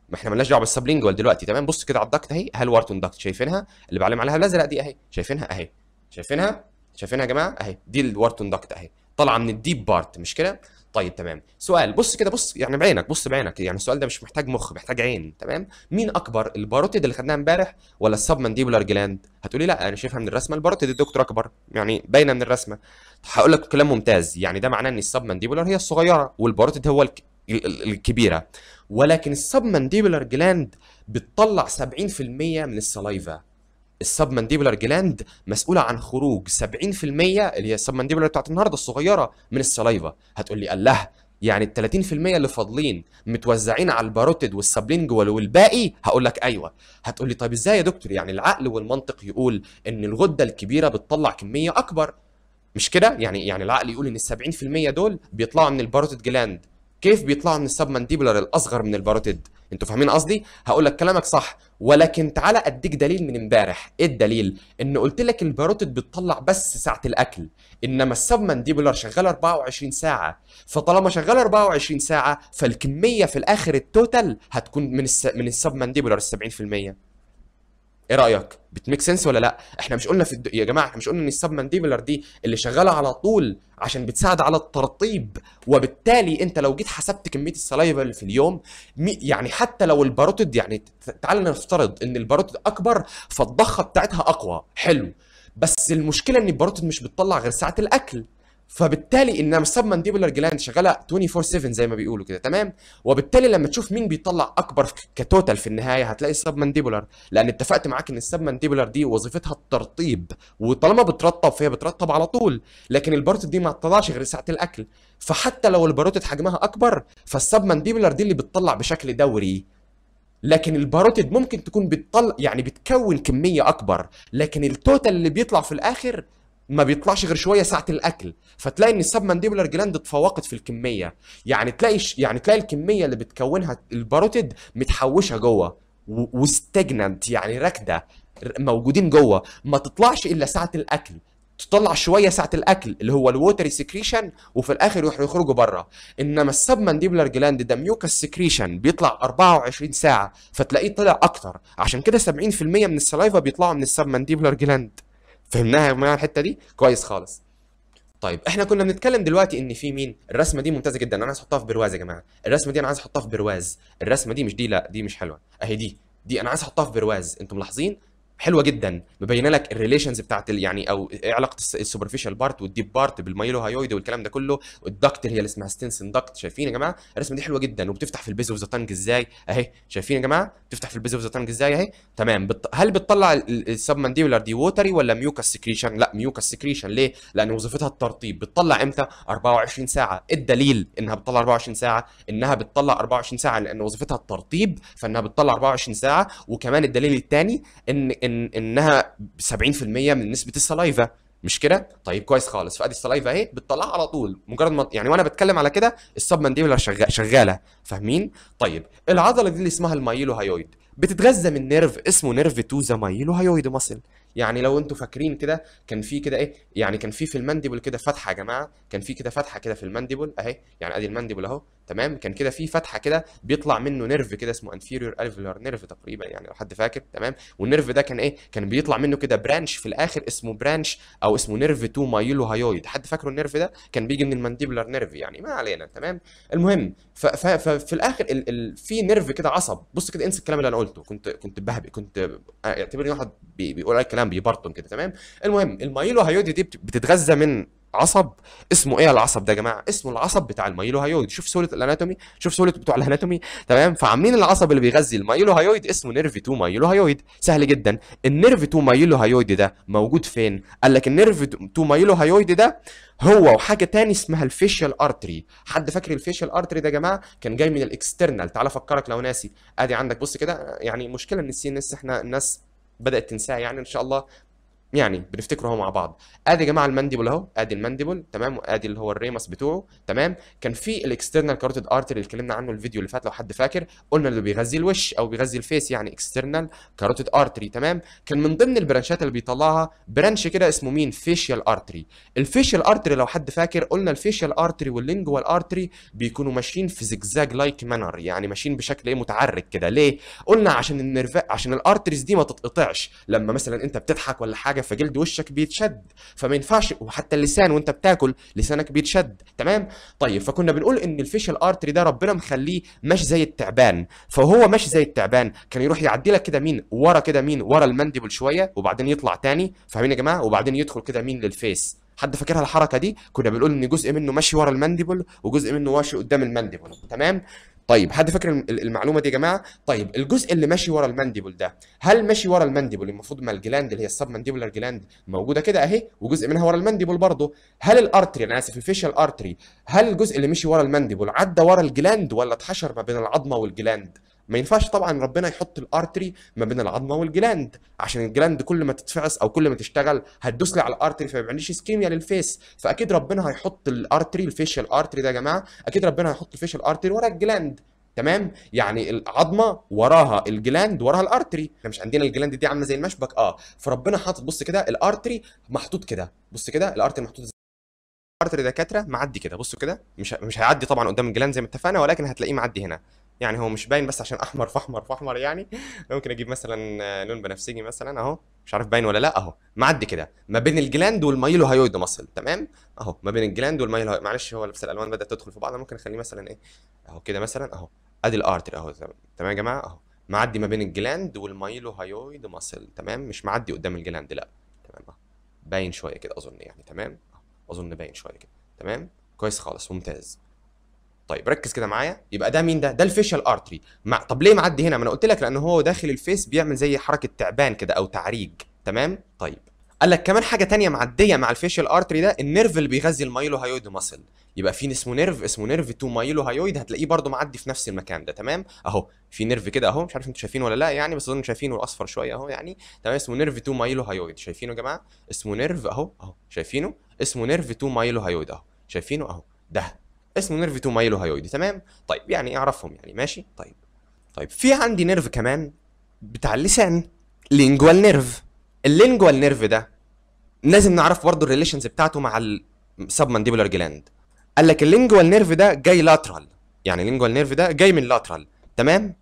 ما احنا مالناش دعوه بالسبلينجوال دلوقتي تمام بص كده على الدكت اهي هالوارتون دكت شايفينها اللي بعلم عليها الازرق دي اهي شايفينها اهي شايفينها شايفينها يا جماعه اهي دي الوارتون داكت اهي طالعه من الديب بارت مش كده طيب تمام سؤال بص كده بص يعني بعينك بص بعينك يعني السؤال ده مش محتاج مخ محتاج عين تمام مين اكبر الباروتيد اللي خدناها امبارح ولا السب مانديبولار جلاند هتقولي لا انا شايفها من الرسمه الباروتيد الدكتور اكبر يعني باينه من الرسمه هقول لك كلام ممتاز يعني ده معناه ان السب مانديبولار هي الصغيره والباروتيد هو الك... الكبيره ولكن السب مانديبولار جلاند بتطلع 70% من السلايفا السبمنديبولار جلاند مسؤوله عن خروج 70% اللي هي السبمنديبولار بتاعت النهارده الصغيره من السلايفا هتقول لي الله يعني ال 30% اللي فاضلين متوزعين على الباروتيد والسبلينجوال والباقي هقول لك ايوه هتقول لي طيب ازاي يا دكتور يعني العقل والمنطق يقول ان الغده الكبيره بتطلع كميه اكبر مش كده يعني يعني العقل يقول ان ال 70% دول بيطلعوا من الباروتيد جلاند كيف بيطلعوا من السبمنديبولار الاصغر من الباروتيد انتوا فاهمين قصدي هقول لك كلامك صح ولكن تعالى اديك دليل من امبارح ايه الدليل ان قلت لك الباروتيد بتطلع بس ساعه الاكل انما السب مانديبولار شغال 24 ساعه فطالما شغال 24 ساعه فالكميه في الاخر التوتال هتكون من الس... من السب مانديبولار 70% ايه رايك بتميك سنس ولا لا احنا مش قلنا في الد... يا جماعه احنا مش قلنا ان السب السبمنديبلر دي اللي شغاله على طول عشان بتساعد على الترطيب وبالتالي انت لو جيت حسبت كميه السلايفا اللي في اليوم مي... يعني حتى لو الباروتيد يعني تعال نفترض ان الباروتيد اكبر فالضخه بتاعتها اقوى حلو بس المشكله ان الباروتيد مش بتطلع غير ساعه الاكل فبالتالي ان مانديبولار جلاند شغاله 24 7 زي ما بيقولوا كده تمام وبالتالي لما تشوف مين بيطلع اكبر كتوتال في النهايه هتلاقي السب مانديبولار لان اتفقت معاك ان السب مانديبولار دي وظيفتها الترطيب وطالما بترطب فهي بترطب على طول لكن الباروتيد دي ما بتطلعش غير ساعه الاكل فحتى لو الباروتيد حجمها اكبر فالسب مانديبولار دي اللي بتطلع بشكل دوري لكن الباروتيد ممكن تكون بتطلع يعني بتكون كميه اكبر لكن التوتال اللي بيطلع في الاخر ما بيطلعش غير شويه ساعه الاكل فتلاقي ان السب مانديبولار جلاند اتفوقت في الكميه يعني تلاقي يعني تلاقي الكميه اللي بتكونها الباروتيد متحوشه جوه واستجننت يعني راكده موجودين جوه ما تطلعش الا ساعه الاكل تطلع شويه ساعه الاكل اللي هو الووتر سكريشن وفي الاخر يروحوا يخرجوا بره انما السب مانديبلر جلاند ده ميوكس سكريشن بيطلع 24 ساعه فتلاقيه طلع اكتر عشان كده 70% من السلايفا بيطلعوا من السب مانديبلر جلاند فهمناها يا جماعه الحته دي كويس خالص طيب احنا كنا بنتكلم دلوقتي ان في مين الرسمه دي ممتازه جدا انا عايز احطها في برواز يا جماعه الرسمه دي انا عايز احطها في برواز الرسمه دي مش دي لا دي مش حلوه اهي دي دي انا عايز احطها في برواز انتوا ملاحظين حلوه جدا مبينه لك الريليشنز بتاعت يعني او إيه علاقه السوبرفيشال بارت والديب بارت بالمايلو هايويد والكلام ده كله والدكت اللي هي اللي اسمها ستنسن دكت شايفين يا جماعه الرسمه دي حلوه جدا وبتفتح في البيز اوف ذا تانج ازاي اهي شايفين يا جماعه بتفتح في البيز اوف ذا تانج ازاي اهي تمام بت... هل بتطلع مانديولار دي ووتري ولا ميوكا سكريشن لا ميوكا سكريشن ليه لان وظيفتها الترطيب بتطلع امتى 24 ساعه إيه الدليل انها بتطلع 24 ساعه انها بتطلع 24 ساعه لان وظيفتها الترطيب فانها بتطلع 24 ساعه وكمان الدليل الثاني ان إن انها 70% من نسبه السلايفا مش كده؟ طيب كويس خالص فادي السلايفا اهي بتطلعها على طول مجرد ما يعني وانا بتكلم على كده السب مانديبولار شغاله فاهمين؟ طيب العضله دي اللي اسمها المايلو هايويد بتتغذى من نيرف اسمه نيرف توزا مايلو هايويد ماسل يعني لو انتوا فاكرين كده كان في كده ايه يعني كان في في المانديبل كده فتحه يا جماعه كان في كده فتحه كده في المانديبل اهي يعني ادي المانديبل اهو تمام كان كده في فتحه كده بيطلع منه نيرف كده اسمه انفيريور الفيلار نيرف تقريبا يعني لو حد فاكر تمام والنيرف ده كان ايه كان بيطلع منه كده برانش في الاخر اسمه برانش او اسمه نيرف 2 مايلو هايويد حد فاكره النيرف ده كان بيجي من المانديبولار نيرف يعني ما علينا تمام المهم ففي الاخر ال ال في نيرف كده عصب بص كده انسى الكلام اللي انا قلته كنت كنت بهبي كنت آه، اعتبرني واحد بيقول الكلام كان بيبرطن كده تمام المهم المايلو هيودي دي بتتغذى من عصب اسمه ايه العصب ده يا جماعه اسمه العصب بتاع المايلوهايويد شوف صوره الاناتومي شوف صوره بتوع الاناتومي تمام فعاملين العصب اللي بيغذي المايلوهايويد اسمه نيرف 2 مايلوهايويد سهل جدا النيرف 2 مايلوهايويد ده موجود فين قال لك النيرف 2 مايلوهايويد ده هو وحاجه تاني اسمها الفيشيال ارتري حد فاكر الفيشيال ارتري ده يا جماعه كان جاي من الاكسترنال تعال افكرك لو ناسي ادي عندك بص كده يعني مشكله ان السي ان اس احنا الناس بدات تنساها يعني ان شاء الله يعني بنفتكره هو مع بعض ادي يا جماعه المانديبول اهو ادي المانديبول تمام وادي اللي هو الريمس بتوعه تمام كان في الاكسترنال كاروتيد ارتري اللي اتكلمنا عنه الفيديو اللي فات لو حد فاكر قلنا اللي بيغذي الوش او بيغذي الفيس يعني اكسترنال كاروتيد ارتري تمام كان من ضمن البرانشات اللي بيطلعها برانش كده اسمه مين فيشيال ارتري الفيشيال ارتري لو حد فاكر قلنا الفيشيال ارتري واللينجوال ارتري بيكونوا ماشيين في زجزاج لايك مانر يعني ماشيين بشكل ايه متعرج كده ليه قلنا عشان النرف عشان الارتريز دي ما تتقطعش لما مثلا انت بتضحك ولا حاجه حاجه فجلد وشك بيتشد فما ينفعش وحتى اللسان وانت بتاكل لسانك بيتشد تمام طيب فكنا بنقول ان الفيشل ارتري ده ربنا مخليه ماشي زي التعبان فهو ماشي زي التعبان كان يروح يعدي لك كده مين ورا كده مين ورا المانديبل شويه وبعدين يطلع تاني فاهمين يا جماعه وبعدين يدخل كده مين للفيس حد فاكرها الحركه دي كنا بنقول ان جزء منه ماشي ورا المانديبل وجزء منه ماشي قدام المانديبل تمام طيب حد فاكر المعلومه دي يا جماعه طيب الجزء اللي ماشي ورا المانديبل ده هل ماشي ورا المانديبل المفروض ما الجلاند اللي هي السب مانديبولار جلاند موجوده كده اهي وجزء منها ورا المانديبل برضه هل الارتري يعني انا اسف الفيشال ارتري هل الجزء اللي مشي ورا المانديبل عدى ورا الجلاند ولا اتحشر ما بين العظمه والجلاند ما ينفعش طبعا ربنا يحط الارتري ما بين العظمه والجلاند عشان الجلاند كل ما تتفعص او كل ما تشتغل هتدوس لي على الارتري فما بيعملش اسكيميا للفيس فاكيد ربنا هيحط الارتري الفيشال ارتري ده يا جماعه اكيد ربنا هيحط الفيشال ارتري ورا الجلاند تمام يعني العظمه وراها الجلاند وراها الارتري احنا مش عندنا الجلاند دي عامله زي المشبك اه فربنا حاطط بص كده الارتري محطوط كده بص كده الارتري محطوط زي الارتري دكاتره معدي كده بصوا كده مش مش هيعدي طبعا قدام الجلاند زي ما اتفقنا ولكن هتلاقيه معدي هنا يعني هو مش باين بس عشان احمر فاحمر فاحمر يعني ممكن اجيب مثلا لون بنفسجي مثلا اهو مش عارف باين ولا لا اهو معدي كده ما بين الجلاند والمايلو هايويد ماسل تمام اهو ما بين الجلاند والمايلو هايويد معلش هو لبس الالوان بدات تدخل في بعض ممكن اخليه مثلا ايه اهو كده مثلا اهو ادي الارتر اهو تمام يا جماعه اهو معدي ما بين الجلاند والمايلو هايويد ماسل تمام مش معدي قدام الجلاند لا تمام اهو باين شويه كده اظن يعني تمام اظن باين شويه كده تمام كويس خالص ممتاز طيب ركز كده معايا يبقى ده مين ده ده الفيشال ارتري مع... طب ليه معدي هنا ما انا قلت لك لان هو داخل الفيس بيعمل زي حركه تعبان كده او تعريج تمام طيب قال لك كمان حاجه تانية معديه مع الفيشال ارتري ده النيرف اللي بيغذي المايلو هايويد ماسل يبقى في اسمه نيرف اسمه نيرف 2 مايلو هايويد هتلاقيه برده معدي في نفس المكان ده تمام اهو في نيرف كده اهو مش عارف انتوا شايفينه ولا لا يعني بس اظن شايفينه الاصفر شويه اهو يعني تمام اسمه نيرف 2 مايلو هايويد شايفينه يا جماعه اسمه نيرف اهو اهو شايفينه اسمه نيرف 2 مايلو هايويد اهو شايفينه اهو ده اسمه نيرف 2 مايلو هايويدي تمام طيب يعني اعرفهم يعني ماشي طيب طيب في عندي نيرف كمان بتاع اللسان لينجوال نيرف اللينجوال نيرف ده لازم نعرف برضه الريليشنز بتاعته مع السب مانديبولار جلاند قال لك اللينجوال نيرف ده جاي لاترال يعني اللينجوال نيرف ده جاي من لاترال تمام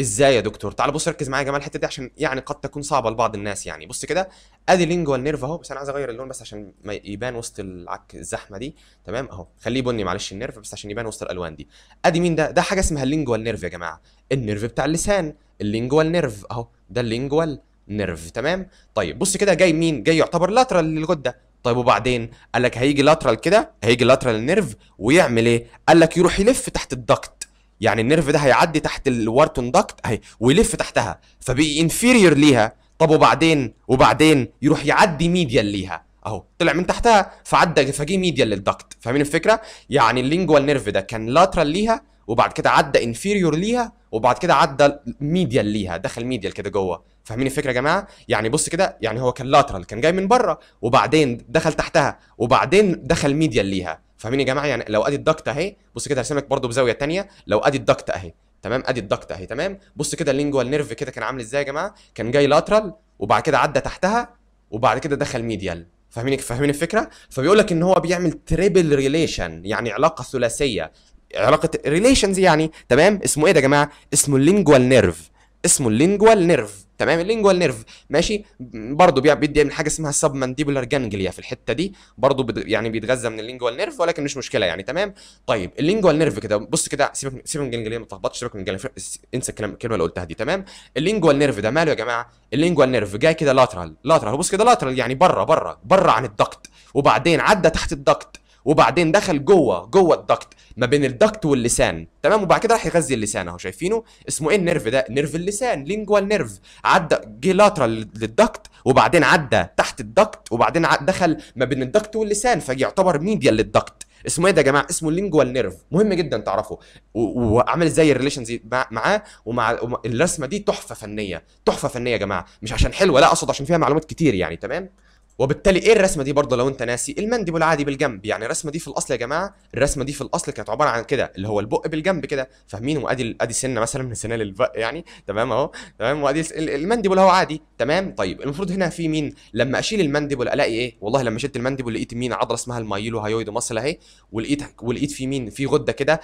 ازاي يا دكتور تعال بص ركز معايا يا جماعه الحته دي عشان يعني قد تكون صعبه لبعض الناس يعني بص كده ادي لينجوال نيرف اهو بس انا عايز اغير اللون بس عشان ما يبان وسط العك الزحمه دي تمام اهو خليه بني معلش النيرف بس عشان يبان وسط الالوان دي ادي مين ده ده حاجه اسمها اللينجوال نيرف يا جماعه النيرف بتاع اللسان اللينجوال نيرف اهو ده اللينجوال نيرف تمام طيب بص كده جاي مين جاي يعتبر لاترال للغده طيب وبعدين قال لك هيجي لاترال كده هيجي لاترال النيرف ويعمل ايه قال لك يروح يلف تحت الضغط يعني النيرف ده هيعدي تحت الوارتون داكت اهي ويلف تحتها فبقي انفيريور ليها طب وبعدين وبعدين يروح يعدي ميديال ليها اهو طلع من تحتها فعدى فجي ميديال للدكت فاهمين الفكره يعني اللينجوال نيرف ده كان لاترال ليها وبعد كده عدى انفيريور ليها وبعد كده عدى ميديال ليها دخل ميديال كده جوه فاهمين الفكره يا جماعه يعني بص كده يعني هو كان لاترال كان جاي من بره وبعدين دخل تحتها وبعدين دخل ميديال ليها فاهمين يا جماعه يعني لو ادي الدكت اهي بص كده هرسمك برده بزاويه ثانيه لو ادي الدكت اهي تمام ادي الدكت اهي تمام بص كده اللينجوال نيرف كده كان عامل ازاي يا جماعه كان جاي لاترال وبعد كده عدى تحتها وبعد كده دخل ميديال فاهمين فاهمين الفكره فبيقول لك ان هو بيعمل تريبل ريليشن يعني علاقه ثلاثيه علاقه ريليشنز يعني تمام اسمه ايه ده يا جماعه اسمه اللينجوال نيرف اسمه اللينجوال نيرف تمام اللينجوال نيرف ماشي برضه بيدي من حاجه اسمها سب مانديبولار جانجليا في الحته دي برضه بد... يعني بيتغذى من اللينجوال نيرف ولكن مش مشكله يعني تمام طيب اللينجوال نيرف كده بص كده سيبك سيبك من الجانجليا ما تخبطش سيبك من الجانجليا انسى الكلام الكلمه اللي قلتها دي تمام اللينجوال نيرف ده ماله يا جماعه اللينجوال نيرف جاي كده لاترال لاترال بص كده لاترال يعني بره بره بره عن الضغط وبعدين عدى تحت الضغط وبعدين دخل جوه جوه الدكت ما بين الدكت واللسان تمام وبعد كده راح يغذي اللسان اهو شايفينه اسمه ايه النيرف ده نيرف اللسان لينجوال نيرف عدى جه لاترال للدكت وبعدين عدى تحت الدكت وبعدين دخل ما بين الدكت واللسان فيعتبر ميديا للدكت اسمه ايه ده يا جماعه اسمه اللينجوال نيرف مهم جدا تعرفه وعامل ازاي الريليشنز معاه ومع الرسمه دي تحفه فنيه تحفه فنيه يا جماعه مش عشان حلوه لا اقصد عشان فيها معلومات كتير يعني تمام وبالتالي ايه الرسمه دي برضه لو انت ناسي المندبل عادي بالجنب يعني الرسمه دي في الاصل يا جماعه الرسمه دي في الاصل كانت عباره عن كده اللي هو البق بالجنب كده فاهمين وادي ادي سنه مثلا من سنه للبق يعني تمام اهو تمام وادي المندبل اهو عادي تمام طيب المفروض هنا في مين لما اشيل المندبل الاقي ايه والله لما شلت المندبل لقيت مين عضله اسمها المايلو هايويد مصل اهي ولقيت ولقيت في مين في غده كده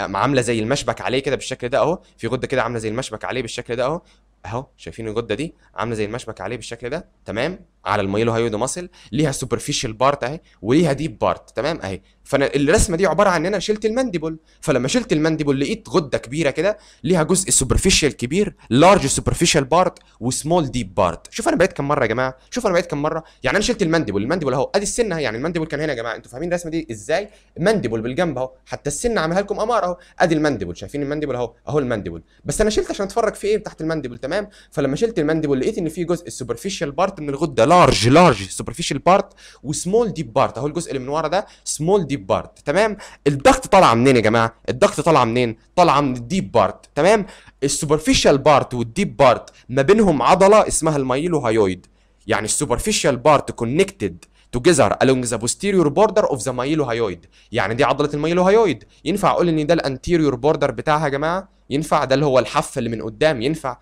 عامله زي المشبك عليه كده بالشكل ده اهو في غده كده عامله زي المشبك عليه بالشكل ده اهو اهو شايفين الغده دي عامله زي المشبك عليه بالشكل ده تمام على المايلو هايودو ماسل ليها سوبرفيشال بارت اهي وليها ديب بارت تمام اهي فانا الرسمه دي عباره عن ان انا شلت المانديبل فلما شلت المانديبل لقيت غده كبيره كده ليها جزء سوبرفيشال كبير لارج سوبرفيشال بارت وسمول ديب بارت شوف انا بقيت كم مره يا جماعه شوف انا بقيت كم مره يعني انا شلت المانديبل المانديبل اهو ادي السنه يعني المانديبل كان هنا يا جماعه انتوا فاهمين الرسمه دي ازاي مانديبل بالجنب اهو حتى السن عاملها لكم امار اهو ادي المانديبل شايفين المانديبل اهو اهو المانديبل بس انا شلت عشان اتفرج في ايه تحت المانديبل تمام فلما شلت المانديبل لقيت ان في جزء السوبرفيشال بارت من الغده لارج لارج سوبرفيشال بارت وسمول ديب بارت اهو الجزء اللي من ورا ده سمول ديب بارت تمام الضغط طالعه منين يا جماعه الضغط طالعه منين طالعه من الديب بارت تمام السوبرفيشال بارت والديب بارت ما بينهم عضله اسمها المايلو هايويد يعني السوبرفيشال بارت كونكتد together along the posterior border of the myelohyoid يعني دي عضله الميلوهايويد ينفع اقول ان ده الانتيريور بوردر بتاعها يا جماعه ينفع ده اللي هو الحف اللي من قدام ينفع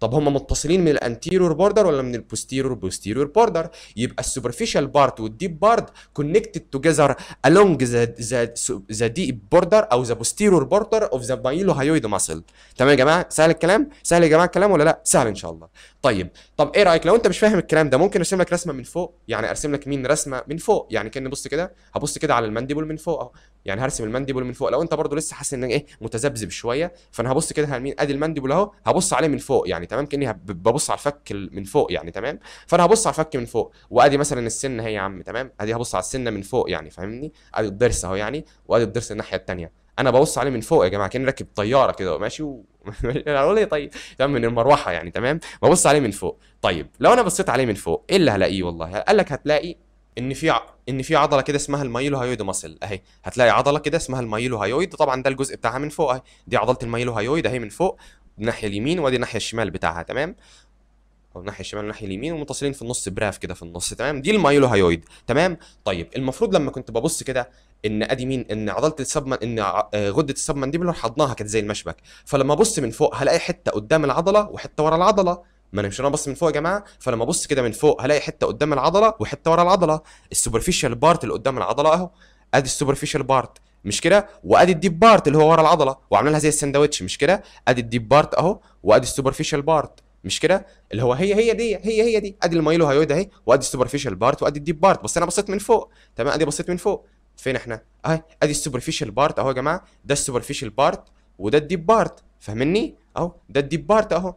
طب هم متصلين من الانتيرور بوردر ولا من البوستيرور بوستيرور بوردر يبقى السوبرفيشال بارت والديب بارت كونكتد توجذر along ذا ذا ذا ديب بوردر او ذا بوستيرور بوردر اوف ذا مايلو هايويد ماسل تمام يا جماعه سهل الكلام سهل يا جماعه الكلام ولا لا سهل ان شاء الله طيب طب ايه رايك لو انت مش فاهم الكلام ده ممكن ارسم لك رسمه من فوق يعني ارسم لك مين رسمه من فوق يعني كان بص كده هبص كده على المانديبول من فوق اهو يعني هرسم المانديبول من فوق لو انت برضو لسه حاسس ان ايه متذبذب شويه فانا هبص كده على ادي المانديبول اهو هبص عليه من فوق يعني تمام كاني ببص على الفك من فوق يعني تمام فانا هبص على الفك من فوق وادي مثلا السن اهي يا عم تمام ادي هبص على السنه من فوق يعني فاهمني ادي الضرس اهو يعني وادي الضرس الناحيه الثانيه انا ببص عليه من فوق يا جماعه كاني راكب طياره كده ماشي و... اقول ايه طيب تمام من المروحه يعني تمام ببص عليه من فوق طيب لو انا بصيت عليه من فوق ايه اللي هلاقيه والله قال لك هتلاقي ان في ع... ان في عضله كده اسمها المايلو هايويد ماسل اهي هتلاقي عضله كده اسمها المايلو هايويد طبعا ده الجزء بتاعها من فوق اهي دي عضله المايلو هايويد اهي من فوق الناحيه اليمين وادي الناحيه الشمال بتاعها تمام او الناحيه الشمال والناحيه اليمين ومتصلين في النص براف كده في النص تمام دي المايلو هايويد تمام طيب المفروض لما كنت ببص كده ان ادي مين ان عضله السبمن ان آه، غده السبمن دي حضناها كانت زي المشبك فلما ابص من فوق هلاقي حته قدام العضله وحته ورا العضله ما انا مش انا بص من فوق يا جماعه فلما ابص كده من فوق هلاقي حته قدام العضله وحته ورا العضله السوبرفيشال بارت اللي قدام العضله اهو ادي السوبرفيشال بارت مش كده وادي الديب بارت اللي هو ورا العضله لها زي الساندوتش مش كده ادي الديب بارت اهو وادي السوبرفيشال بارت مش كده اللي هو هي هي دي هي هي دي ادي المايلو هايويد اهي وادي السوبرفيشال بارت وادي الديب بارت بس انا بصيت من فوق تمام ادي بصيت من فوق فين احنا اهي ادي السوبرفيشال بارت اهو يا جماعه ده السوبرفيشال بارت وده الديب بارت فاهمني اهو ده الديب بارت اهو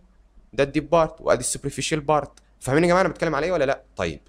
ده الديب بارت وادي السوبرفيشال بارت فاهمين يا جماعه انا بتكلم على ايه ولا لا طيب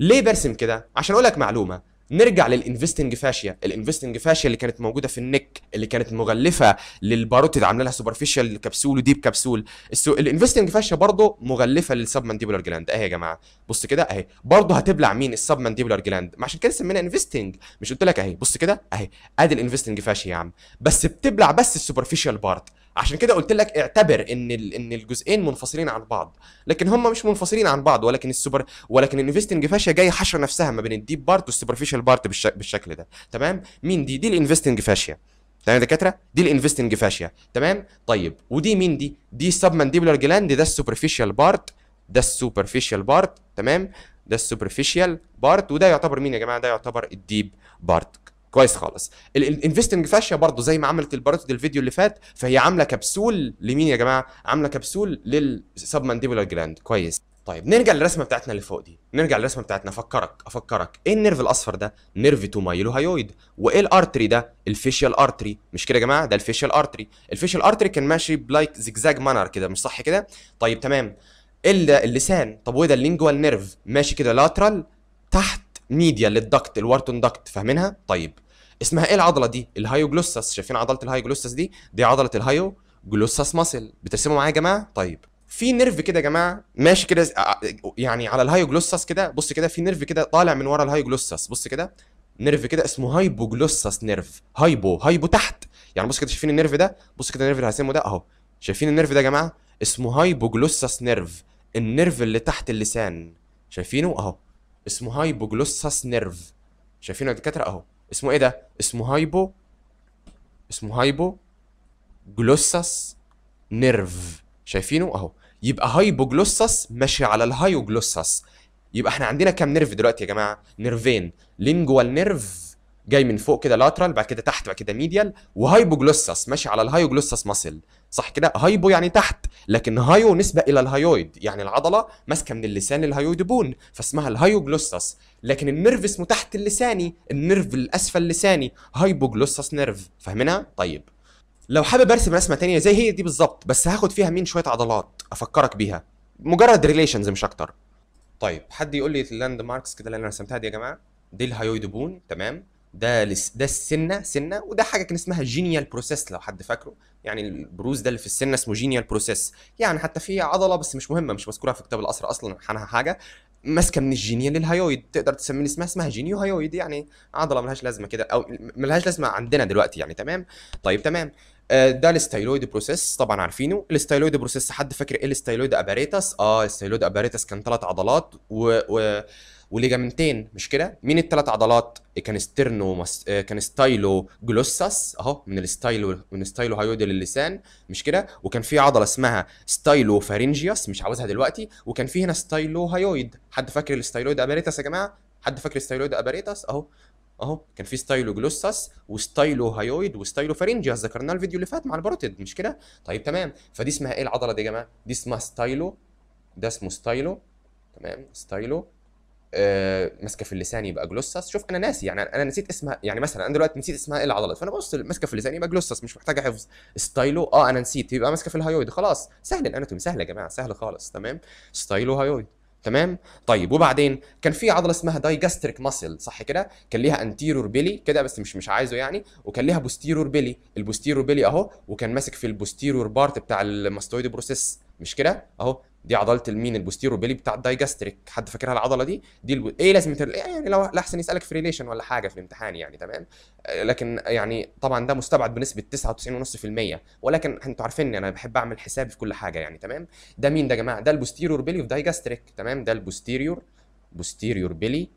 ليه برسم كده عشان اقول لك معلومه نرجع للانفستنج فاشيا الانفستنج فاشيا اللي كانت موجوده في النك اللي كانت مغلفه للباروتيد عامله لها سوبرفيشال كبسول وديب كبسول الانفستنج فاشيا برضه مغلفه للسب مانديبولار جلاند اهي يا جماعه بص كده اهي برضه هتبلع مين السب مانديبولار جلاند ما عشان كده سمينا انفستنج مش قلت لك اهي بص كده اهي ادي الانفستنج فاشيا يا عم بس بتبلع بس السوبرفيشال بارت عشان كده قلت لك اعتبر ان ان الجزئين منفصلين عن بعض لكن هم مش منفصلين عن بعض ولكن السوبر ولكن الانفستنج فاشيا جايه حشره نفسها ما بين الديب بارت والسوبرفيشال بارت بالشكل ده تمام مين دي دي الانفستنج فاشيا تمام يا دكاتره دي الانفستنج فاشيا تمام طيب ودي مين دي دي السب مانديبولار جلاند ده السوبرفيشال بارت ده السوبرفيشال بارت تمام ده السوبرفيشال بارت وده يعتبر مين يا جماعه ده يعتبر الديب بارت كويس خالص الانفستنج فاشيا برضو زي ما عملت البارتو الفيديو اللي فات فهي عامله كبسول لمين يا جماعه عامله كبسول للسب مانديبولار جلاند كويس طيب نرجع للرسمه بتاعتنا اللي فوق دي نرجع للرسمه بتاعتنا افكرك افكرك ايه النيرف الاصفر ده نيرف تو هايويد وايه الارتري ده الفيشيال ارتري مش كده يا جماعه ده الفيشيال ارتري الفيشيال ارتري كان ماشي بلايك زجزاج مانر كده مش صح كده طيب تمام ايه اللسان طب وده اللينجوال نيرف ماشي كده لاترال تحت ميديا للدكت الورتون دكت فاهمينها طيب اسمها ايه العضله دي الهايوجلوسس شايفين عضله الهايوجلوسس دي دي عضله الهايو جلوسس ماسل بترسموا معايا يا جماعه طيب في نيرف كده يا جماعه ماشي كده آه، آه، يعني على الهايوجلوسس كده بص كده في نيرف كده طالع من ورا الهايوجلوسس بص كده نيرف كده اسمه هايبوجلوسس نيرف هايبو هايبو تحت يعني بص كده شايفين النيرف ده بص كده النيرف اللي هسمه ده اهو شايفين النيرف ده يا جماعه اسمه هايبوجلوسس نيرف النيرف اللي تحت اللسان شايفينه اهو اسمه هايبوجلوسس نيرف شايفينه يا دكاتره اهو اسمه ايه ده اسمه هايبو اسمه هايبو جلوسس نيرف شايفينه اهو يبقى جلوسس ماشي على جلوسس يبقى احنا عندنا كام نيرف دلوقتي يا جماعه نيرفين لينجوال نيرف جاي من فوق كده لاترال بعد كده تحت بعد كده ميديال وهايبوجلوسس ماشي على الهايوجلوسس ماسل صح كده هايبو يعني تحت لكن هايو نسبه الى الهايويد يعني العضله ماسكه من اللسان للهايويد بون فاسمها الهايوجلوسس لكن اسمه تحت اللساني النرف الاسفل اللساني هايبوجلوسس نيرف فاهمينها طيب لو حابب ارسم رسمه تانية زي هي دي بالظبط بس هاخد فيها مين شويه عضلات افكرك بيها مجرد ريليشنز مش اكتر طيب حد يقول لي اللاند ماركس كده اللي انا رسمتها دي يا جماعه دي الهايويد بون تمام ده ده السنه سنه وده حاجه كان اسمها جينيال بروسيس لو حد فاكره يعني البروز ده اللي في السنه اسمه جينيال بروسيس يعني حتى في عضله بس مش مهمه مش مذكوره في كتاب الاسرى اصلا عنها حاجه ماسكه من الجينيال للهيويد تقدر تسمي اسمها اسمها جينيو هيويد يعني عضله ملهاش لازمه كده او ملهاش لازمه عندنا دلوقتي يعني تمام طيب تمام آه، ده الستايلويد بروسيس طبعا عارفينه الستايلويد بروسيس حد فاكر ايه الستايلويد اباريتاس اه الستايلويد اباريتاس كان ثلاث عضلات و, و... وليجامنتين مش كده مين الثلاث عضلات كان ستيرنو مس... كان ستايلو جلوسس اهو من الستايلو من ستايلو هيودي للسان مش كده وكان في عضله اسمها ستايلو فارنجيوس مش عاوزها دلوقتي وكان في هنا ستايلو هيويد حد فاكر الستايلويد اباريتاس يا جماعه حد فاكر ستايلويد اباريتاس اهو اهو كان في ستايلو جلوسس وستايلو هايويد وستايلو فارنجيوس ذكرناه الفيديو اللي فات مع البروتيد مش كده طيب تمام فدي اسمها ايه العضله دي يا جماعه دي اسمها ستايلو ده اسمه ستايلو تمام ستايلو آه، ماسكه في اللسان يبقى جلوسس شوف انا ناسي يعني انا نسيت اسمها يعني مثلا انا دلوقتي نسيت اسمها ايه العضلات فانا ببص ماسكه في اللسان يبقى جلوسس مش محتاجه حفظ ستايلو اه انا نسيت يبقى ماسكه في الهايويد خلاص سهل الاناتومي سهل يا جماعه سهل خالص تمام ستايلو هايويد تمام طيب وبعدين كان في عضله اسمها دايجاستريك ماسل صح كده كان ليها انتيرور بيلي كده بس مش مش عايزه يعني وكان ليها بوستيرور بيلي البوستيرور بيلي اهو وكان ماسك في البوستيرور بارت بتاع الماستويد بروسيس مش كده اهو دي عضله المين البوستيرو بيلي بتاع الدايجستريك حد فاكرها العضله دي دي الو... ايه لازم تل... يعني لو احسن يسالك في ريليشن ولا حاجه في الامتحان يعني تمام لكن يعني طبعا ده مستبعد بنسبه 99.5% ولكن انتوا عارفين انا بحب اعمل حسابي في كل حاجه يعني تمام ده مين ده يا جماعه ده البوستيريور بيلي اوف دايجستريك تمام ده البوستيريور بوستيريور بيلي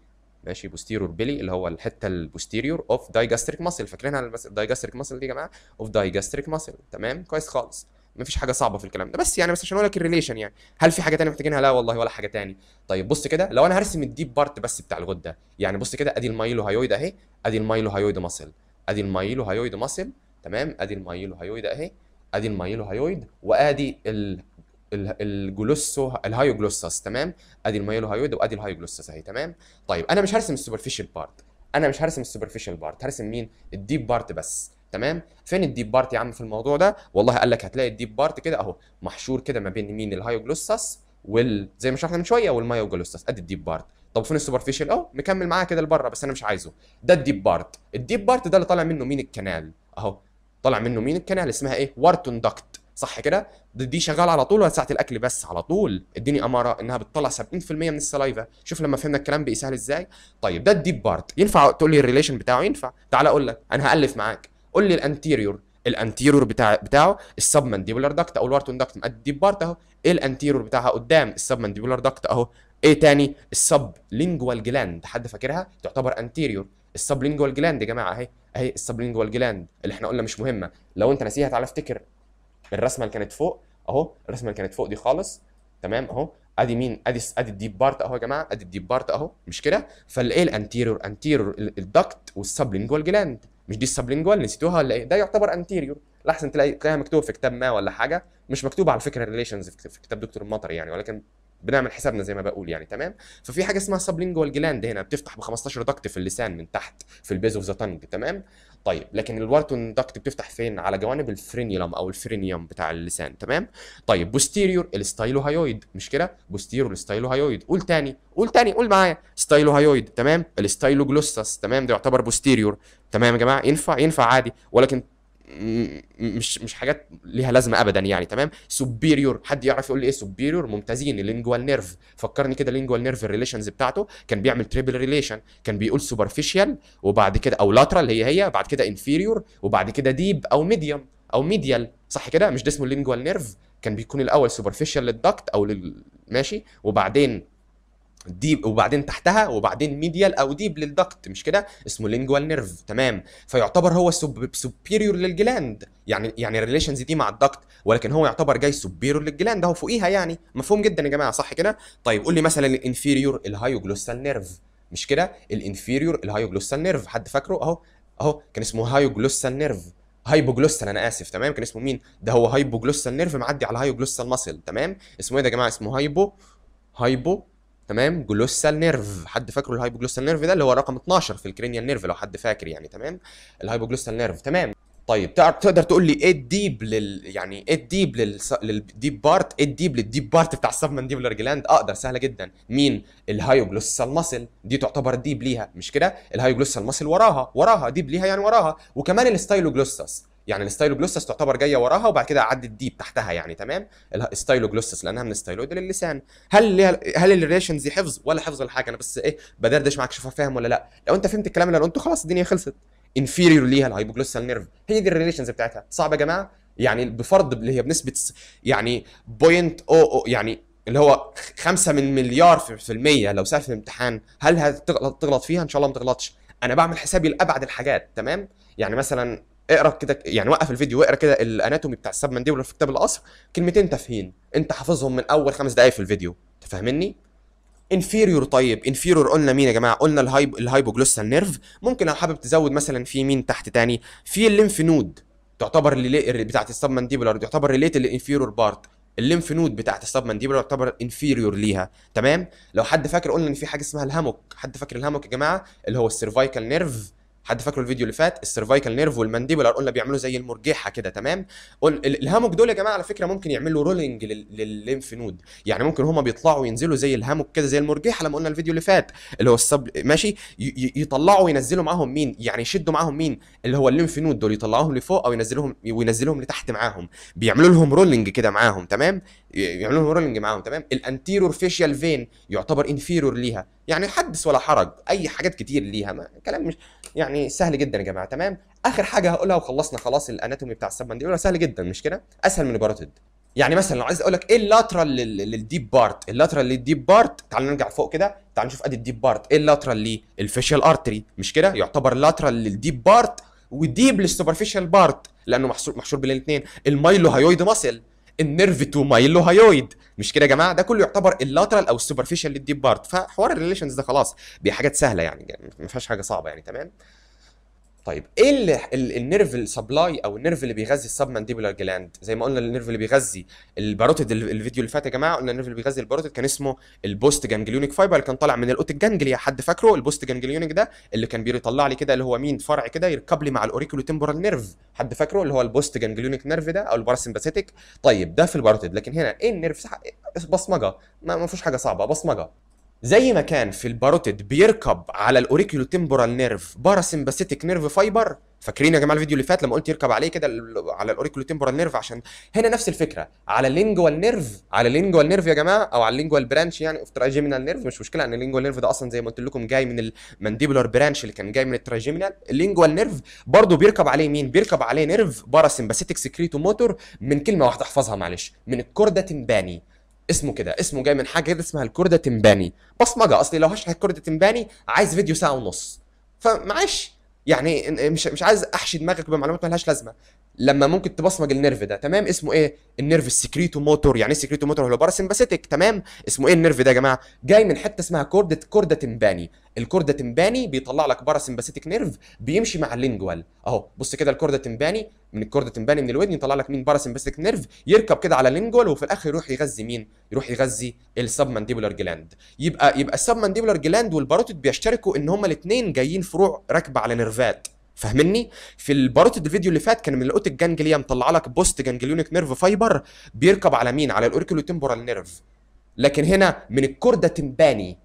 ماشي بوستيرور بيلي اللي هو الحته البوستيريور اوف دايجستريك ماسل فاكرينها الدايجستريك ماسل دي يا جماعه اوف دايجستريك ماسل تمام كويس خالص ما فيش حاجه صعبه في الكلام ده بس يعني بس عشان اقول لك الريليشن يعني هل في حاجه ثانيه محتاجينها لا والله ولا حاجه تاني طيب بص كده لو انا هرسم الديب بارت بس بتاع الغده يعني بص كده ادي المايلو هايويد اهي ادي المايلو هايويد ماسل ادي المايلو هايويد ماسل تمام ادي المايلو هايويد اهي ادي المايلو هايويد وادي ال الجلوسو الهايوجلوسس تمام ادي المايلو هايويد وادي الهايوجلوسس اهي تمام طيب انا مش هرسم السوبرفيشال بارت انا مش هرسم السوبرفيشال بارت هرسم مين الديب بارت بس تمام فين الديب بارت يا عم في الموضوع ده والله قال لك هتلاقي الديب بارت كده اهو محشور كده ما بين مين الهايوجلوسس وال زي ما شرحنا من شويه والمايوجلوسس ادي الديب بارت طب فين السوبرفيشال اهو مكمل معاه كده لبره بس انا مش عايزه ده الديب بارت الديب بارت ده اللي طالع منه مين الكنال اهو طالع منه مين الكنال اسمها ايه وارتون داكت صح كده دي شغاله على طول ولا ساعه الاكل بس على طول اديني اماره انها بتطلع 70% من السلايفا شوف لما فهمنا الكلام بيسهل ازاي طيب ده الديب بارت ينفع تقول لي الريليشن بتاعه ينفع تعال اقول لك انا هالف معاك قول لي الانتيريور الانتيريور بتاع بتاعه السب مانديبولار داكت او الورتون داكت مأدي بارت اهو ايه الانتيريور بتاعها قدام السب مانديبولار داكت اهو ايه تاني السب لينجوال جلاند حد فاكرها تعتبر انتيريور السب لينجوال جلاند يا جماعه اهي اهي السب لينجوال جلاند اللي احنا قلنا مش مهمه لو انت ناسيها تعالى افتكر الرسمه اللي كانت فوق اهو الرسمه اللي كانت فوق دي خالص تمام اهو ادي مين ادي ادي الديب بارت اهو يا جماعه ادي الديب بارت اهو مش كده فالايه الانتيريور انتيريور الدكت والسب لينجوال جلاند مش دي السبلينجوال نسيتوها ولا ايه ده يعتبر انتيريور لاحسن تلاقي تلاقيها مكتوبه في كتاب ما ولا حاجه مش مكتوبه على فكره ريليشنز في كتاب دكتور المطر يعني ولكن بنعمل حسابنا زي ما بقول يعني تمام ففي حاجه اسمها سبلينجوال جلاند هنا بتفتح ب 15 دكت في اللسان من تحت في البيز اوف ذا تنج تمام طيب لكن الوارتون دكت بتفتح فين على جوانب الفرينيوم او الفرينيوم بتاع اللسان تمام طيب بوستيريور الستايلو هايويد مش كده بوستيريور الستايلو هايويد قول تاني قول تاني قول معايا هايويد تمام جلوسس تمام ده يعتبر بوستيريور تمام يا جماعه ينفع ينفع عادي ولكن مش مش حاجات ليها لازمه ابدا يعني تمام سوبيريور حد يعرف يقول لي ايه سوبيريور ممتازين اللينجوال نيرف فكرني كده اللينجوال نيرف الريليشنز بتاعته كان بيعمل تريبل ريليشن كان بيقول سوبرفيشال وبعد كده او لاترال هي هي بعد كده انفيريور وبعد كده ديب او ميديوم او ميديال صح كده مش ده اسمه اللينجوال نيرف كان بيكون الاول سوبرفيشال للدكت او لل... ماشي وبعدين ديب وبعدين تحتها وبعدين ميديال او ديب للدكت مش كده اسمه لينجوال نيرف تمام فيعتبر هو سوبيريور للجلاند يعني يعني الريليشنز دي مع الدكت ولكن هو يعتبر جاي سوبيريور للجلاند اهو فوقيها يعني مفهوم جدا يا جماعه صح كده طيب قول لي مثلا الانفيريور الهايوجلوسال نيرف مش كده الانفيريور الهايوجلوسال نيرف حد فاكره اهو اهو كان اسمه هايوجلوسال نيرف هايبوجلوسال انا اسف تمام كان اسمه مين ده هو هايبوجلوسال نيرف معدي على هايوجلوسال ماسل تمام اسمه ايه ده يا جماعه اسمه هايبو هايبو تمام جلوسال نيرف حد فاكره الهايبوجلوسال نيرف ده اللي هو رقم 12 في الكرينيال نيرف لو حد فاكر يعني تمام الهايبوجلوسال نيرف تمام طيب تقدر تقول لي ايه الديب لل يعني ايه الديب لل... للديب بارت ايه الديب للديب بارت بتاع السبمنديبولار جلاند اقدر سهله جدا مين الهايوجلوسال ماسل دي تعتبر ديب ليها مش كده الهايوجلوسال ماسل وراها وراها ديب ليها يعني وراها وكمان الستايلوجلوسس يعني الستايلوجلوسس تعتبر جايه وراها وبعد كده اعدي الديب تحتها يعني تمام الستايلوجلوسس لانها من الستايلويد للسان هل هل الريليشنز دي حفظ ولا حفظ ولا حاجه انا بس ايه بدردش معاك شوف فاهم ولا لا لو انت فهمت الكلام اللي انا قلته خلاص الدنيا خلصت انفيريور ليها الهايبوجلوسال نيرف هي دي الريليشنز بتاعتها صعب يا جماعه يعني بفرض اللي هي بنسبه يعني بوينت او, أو يعني اللي هو خمسة من مليار في المية لو سأل في الامتحان هل هتغلط فيها؟ إن شاء الله ما تغلطش. أنا بعمل حسابي لأبعد الحاجات تمام؟ يعني مثلا اقرا كده يعني وقف الفيديو واقرا كده الاناتومي بتاع السب مانديبولر في كتاب القصر كلمتين تافهين انت حافظهم من اول خمس دقائق في الفيديو انت فاهمني انفيريور طيب انفيريور قلنا مين يا جماعه قلنا الهايب الهايبوجلوسال نيرف ممكن لو حابب تزود مثلا في مين تحت تاني في الليمف نود تعتبر اللي بتاعت السب مانديبولر تعتبر ريليت للانفيريور بارت الليمف نود بتاعت السب مانديبولر تعتبر انفيريور ليها تمام لو حد فاكر قلنا ان في حاجه اسمها الهاموك حد فاكر الهاموك يا جماعه اللي هو السيرفايكال نيرف حد فاكره الفيديو اللي فات السيرفايكال نيرف والمانديبولار قلنا بيعملوا زي المرجحه كده تمام الهاموك دول يا جماعه على فكره ممكن يعملوا رولينج للليمف نود يعني ممكن هما بيطلعوا ينزلوا زي الهاموك كده زي المرجحه لما قلنا الفيديو اللي فات اللي هو السب ماشي يطلعوا وينزلوا معاهم مين يعني يشدوا معاهم مين اللي هو الليمف نود دول يطلعوهم لفوق او ينزلوهم وينزلوهم لتحت معاهم بيعملوا لهم رولينج كده معاهم تمام يعملوا لهم رولينج معاهم تمام الانتيرور فيشيال فين يعتبر انفيرور ليها يعني حدث ولا حرج اي حاجات كتير ليها ما. كلام مش يعني يعني سهل جدا يا جماعه تمام اخر حاجه هقولها وخلصنا خلاص الاناتومي بتاع السبمنديبولار سهل جدا مش كده اسهل من الباروتيد يعني مثلا لو عايز اقول لك ايه اللاترال للديب بارت اللاترال للديب بارت تعال نرجع فوق كده تعال نشوف ادي الديب بارت ايه اللاترال للفيشال ارتري مش كده يعتبر لاترال للديب بارت وديب للسوبرفيشال بارت لانه محصور محشور بين الاثنين المايلو هايويد ماسل النيرف تو مايلو هايويد مش كده يا جماعه ده كله يعتبر اللاترال او السوبرفيشال للديب بارت فحوار الريليشنز ده خلاص بحاجات سهله يعني, يعني ما فيهاش حاجه صعبه يعني تمام طيب ايه اللي النيرف السبلاي او النيرف اللي بيغذي السب مانديبولار جلاند زي ما قلنا النيرف اللي بيغذي الباروتيد الفيديو اللي فات يا جماعه قلنا النيرف اللي بيغذي الباروتيد كان اسمه البوست جانجليونيك فايبر اللي كان طالع من الاوت الجانجليا حد فاكره البوست جانجليونيك ده اللي كان بيطلع لي كده اللي هو مين فرع كده يركب لي مع الاوريكولو تيمبورال نيرف حد فاكره اللي هو البوست جانجليونيك نيرف ده او الباراسمباثيتيك طيب ده في الباروتيد لكن هنا ايه النيرف بصمجه ما فيهوش حاجه صعبه بصمجه زي ما كان في الباروتيد بيركب على الاوريكيولو تيمبورال نيرف باراسمباثيتيك نيرف فايبر فاكرين يا جماعه الفيديو اللي فات لما قلت يركب عليه كده على الاوريكيولو تيمبورال نيرف عشان هنا نفس الفكره على اللينجوال نيرف على اللينجوال نيرف يا جماعه او على اللينجوال برانش يعني اوف تراجيمينال نيرف مش مشكله ان اللينجوال نيرف ده اصلا زي ما قلت لكم جاي من المانديبولار برانش اللي كان جاي من التراجيمينال اللينجوال نيرف برضه بيركب عليه مين بيركب عليه نيرف باراسمباثيتيك سكريتو موتور من كلمه واحده احفظها معلش من الكوردا تمباني اسمه كده اسمه جاي من حاجه كده اسمها الكرده تمباني بصمجه اصلي لو هشرح الكرده تمباني عايز فيديو ساعه ونص فمعلش يعني مش مش عايز احشي دماغك بمعلومات ملهاش لازمه لما ممكن تبصمج النيرف ده تمام اسمه ايه النيرف السكريتو موتور يعني ايه سكريتو موتور هو باراسمباثيك تمام اسمه ايه النيرف ده يا جماعه جاي من حته اسمها كوردة كوردة تمباني الكوردة تمباني بيطلع لك باراسمباثيك نيرف بيمشي مع اللينجوال اهو بص كده الكوردة تمباني من الكوردة تمباني من الودن يطلع لك مين باراسمباثيك نيرف يركب كده على اللينجوال وفي الاخر يروح يغذي مين يروح يغذي السبمانديبولار جلاند يبقى يبقى السبمانديبولار جلاند والباروتيد بيشتركوا ان هما الاثنين جايين فروع راكبه على نيرفات فاهمني في الباروتد الفيديو اللي فات كان من الاوتيك جانجليا مطلع لك بوست جانجليونيك نيرف فايبر بيركب على مين على الاوريكولو تمبورال نيرف لكن هنا من الكوردة تمباني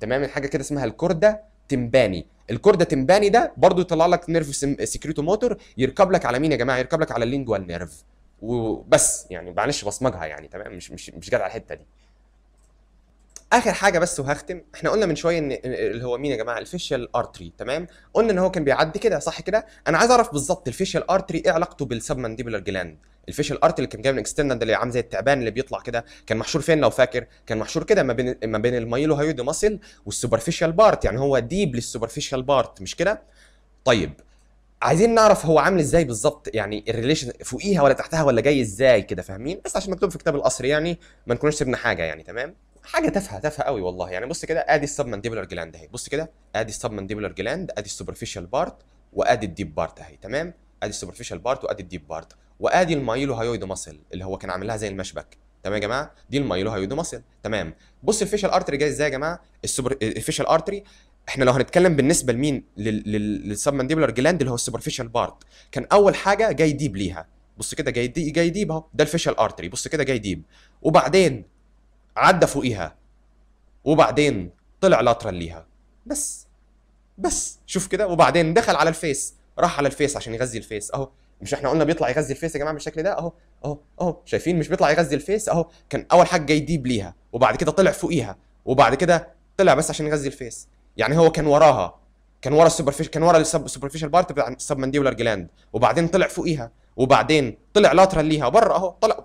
تمام حاجه كده اسمها الكوردة تمباني الكوردة تمباني ده برضو يطلع لك نيرف سيكريتو موتور يركب لك على مين يا جماعه يركب لك على اللينجوال نيرف وبس يعني معلش بصمجها يعني تمام مش مش مش على الحته دي اخر حاجه بس وهختم احنا قلنا من شويه ان اللي هو مين يا جماعه الفيشيال ارتري تمام قلنا ان هو كان بيعدي كده صح كده انا عايز اعرف بالظبط الفيشيال ارتري ايه علاقته بالسب مانديبولار جلاند الفيشيال ارت اللي كان جاي من اكستندر اللي عامل زي التعبان اللي بيطلع كده كان محشور فين لو فاكر كان محشور كده ما بين ما بين المايلو هايود ماسل والسوبرفيشال بارت يعني هو ديب للسوبرفيشال بارت مش كده طيب عايزين نعرف هو عامل ازاي بالظبط يعني الريليشن فوقيها ولا تحتها ولا جاي ازاي كده فاهمين بس عشان مكتوب في كتاب القصر يعني ما نكونش سيبنا حاجه يعني تمام حاجه تافهه تافهه قوي والله يعني بص كده ادي السب مانديبولار جلاند اهي بص كده ادي السب مانديبولار جلاند ادي السوبرفيشال بارت وادي الديب بارت اهي تمام ادي السوبرفيشال بارت وادي الديب بارت وادي المايلو هايويد ماسل اللي هو كان عاملها زي المشبك تمام يا جماعه دي المايلو هايويد ماسل تمام بص الفيشال ارتري جاي ازاي يا جماعه السوبر الفيشال ارتري احنا لو هنتكلم بالنسبه لمين للسب مانديبولار جلاند اللي هو السوبرفيشال بارت كان اول حاجه جاي ديب ليها بص كده جاي ديب جاي ديب اهو ده الفيشال ارتري بص كده جاي ديب وبعدين عدى فوقيها وبعدين طلع لاطرا ليها بس بس شوف كده وبعدين دخل على الفيس راح على الفيس عشان يغذي الفيس اهو مش احنا قلنا بيطلع يغذي الفيس يا جماعه بالشكل ده اهو اهو اهو شايفين مش بيطلع يغذي الفيس اهو كان اول حاجه جاي ديب ليها وبعد كده طلع فوقيها وبعد كده طلع بس عشان يغذي الفيس يعني هو كان وراها كان ورا السوبرفيش كان ورا السوبرفيشال بارت بتاع السب مانديولار جلاند وبعدين طلع فوقيها وبعدين طلع لاترال ليها بره اهو طلع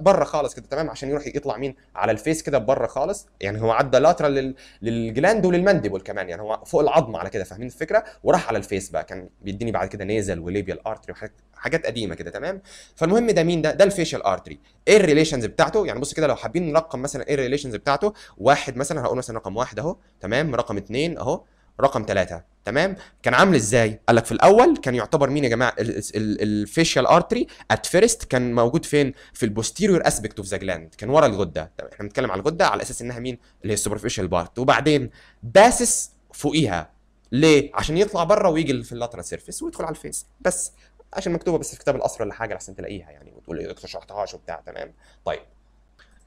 بره خالص كده تمام عشان يروح يطلع مين على الفيس كده بره خالص يعني هو عدى لاترال للجلاند وللمانديبول كمان يعني هو فوق العظم على كده فاهمين الفكره وراح على الفيس بقى كان بيديني بعد كده نيزل وليبيال ارتري وحاجات حاجات قديمه كده تمام فالمهم ده مين ده ده الفيشال ارتري ايه الريليشنز بتاعته يعني بص كده لو حابين نرقم مثلا ايه الريليشنز بتاعته واحد مثلا هقول مثلا رقم واحد اهو تمام رقم اثنين اهو رقم ثلاثة تمام كان عامل ازاي قال لك في الاول كان يعتبر مين يا جماعه الفيشيال ارتري ات فيرست كان موجود فين في البوستيريور اسبكت اوف ذا جلاند كان ورا الغده طب احنا بنتكلم على الغده على اساس انها مين اللي هي السوبرفيشال بارت وبعدين باسس فوقيها ليه عشان يطلع بره ويجي في اللاترال سيرفيس ويدخل على الفيس بس عشان مكتوبه بس في كتاب القصر ولا حاجه لحسن تلاقيها يعني وتقول ايه دكتور شرحتهاش وبتاع تمام طيب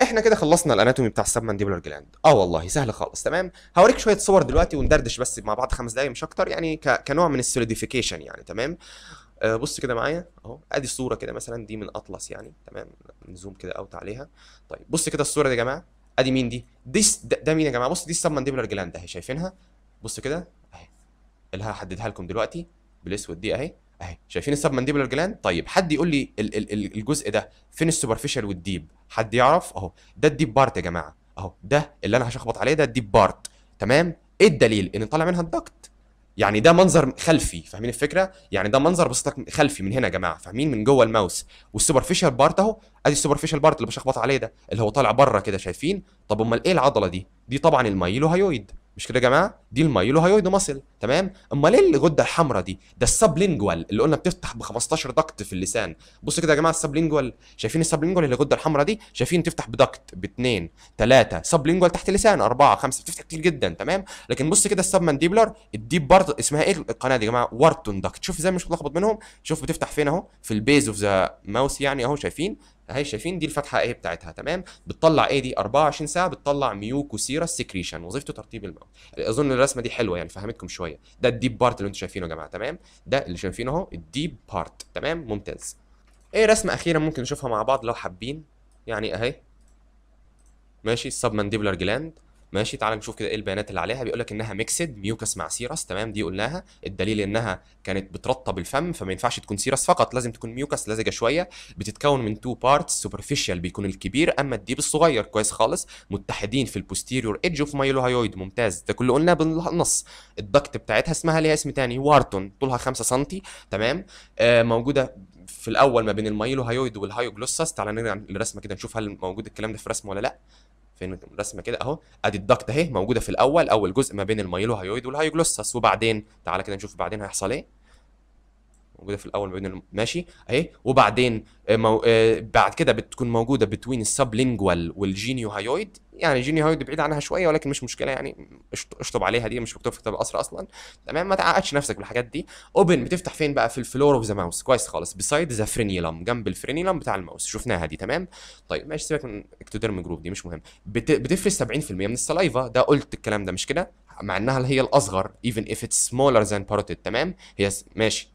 احنا كده خلصنا الاناتومي بتاع السب مانديبولار جلاند اه والله سهل خالص تمام هوريك شويه صور دلوقتي وندردش بس مع بعض خمس دقايق مش اكتر يعني ك... كنوع من السوليديفيكيشن يعني تمام آه بص كده معايا اهو ادي الصوره كده مثلا دي من اطلس يعني تمام نزوم كده اوت عليها طيب بص كده الصوره دي يا جماعه ادي مين دي دي ده, ده مين يا جماعه بص دي السب مانديبولار جلاند اهي شايفينها بص كده اهي اللي هحددها لكم دلوقتي بالاسود دي اهي اهي شايفين السب مانديبولار جلاند طيب حد يقول لي ال ال ال الجزء ده فين السوبرفيشال والديب حد يعرف اهو ده الديب بارت يا جماعه اهو ده اللي انا هشخبط عليه ده الديب بارت تمام ايه الدليل ان طالع منها الدكت يعني ده منظر خلفي فاهمين الفكره يعني ده منظر بس خلفي من هنا يا جماعه فاهمين من جوه الماوس والسوبرفيشال بارت اهو ادي السوبرفيشال بارت اللي بشخبط عليه ده اللي هو طالع بره كده شايفين طب امال ايه العضله دي دي طبعا المايلوهايويد مش كده يا جماعه دي المايلو هايويد ماسل تمام امال ايه الغده الحمراء دي ده السبلينجوال اللي قلنا بتفتح ب 15 دكت في اللسان بص كده يا جماعه السبلينجوال شايفين السبلينجوال اللي الغده الحمراء دي شايفين تفتح بدكت باثنين ثلاثه سبلينجوال تحت اللسان اربعه خمسه بتفتح كتير جدا تمام لكن بص كده السب مانديبلر الديب بارت اسمها ايه القناه دي يا جماعه وارتون دكت شوف ازاي مش بتلخبط منهم شوف بتفتح فين اهو في البيز اوف ذا ماوس يعني اهو شايفين اهي شايفين دي الفتحه ايه بتاعتها تمام بتطلع ايه دي 24 ساعه بتطلع ميوكوسيرا سكريشن وظيفته ترطيب الماء اظن الرسمه دي حلوه يعني فهمتكم شويه ده الديب بارت اللي انتم شايفينه يا جماعه تمام ده اللي شايفينه اهو الديب بارت تمام ممتاز ايه رسمه اخيره ممكن نشوفها مع بعض لو حابين يعني اهي ماشي السب مانديبولار جلاند ماشي تعال نشوف كده ايه البيانات اللي عليها بيقول لك انها ميكسد ميوكس مع سيرس تمام دي قلناها الدليل انها كانت بترطب الفم فما ينفعش تكون سيرس فقط لازم تكون ميوكس لزجه شويه بتتكون من تو بارتس سوبرفيشال بيكون الكبير اما الديب الصغير كويس خالص متحدين في البوستيريور ايدج اوف مايلوهايويد ممتاز ده كله قلناه بالنص الدكت بتاعتها اسمها ليها اسم تاني وارتون طولها 5 سم تمام آه موجوده في الاول ما بين المايلوهايويد والهايوجلوسس تعال نرجع للرسمه كده نشوف هل موجود الكلام ده في الرسمه ولا لا فين رسمه كده اهو ادي الضغط اهي موجوده في الاول اول جزء ما بين المايلوهايويد والهايجلوسس وبعدين تعالى كده نشوف بعدين هيحصل ايه موجوده في الاول بين ماشي اهي وبعدين آه، مو... آه، بعد كده بتكون موجوده بتوين السبلينجوال والجينيو هايويد يعني الجينيو هايويد بعيد عنها شويه ولكن مش مشكله يعني اشطب عليها دي مش مكتوب في كتاب القصر اصلا تمام ما تعقدش نفسك بالحاجات دي اوبن بتفتح فين بقى في الفلور اوف ذا ماوس كويس خالص بسايد ذا فرينيلم جنب الفرينيلم بتاع الماوس شفناها دي تمام طيب ماشي سيبك من اكتوديرم جروب دي مش مهم بت... بتفرز 70% من السلايفا ده قلت الكلام ده مش كده مع انها هي الاصغر even if it's smaller than parotid تمام هي ماشي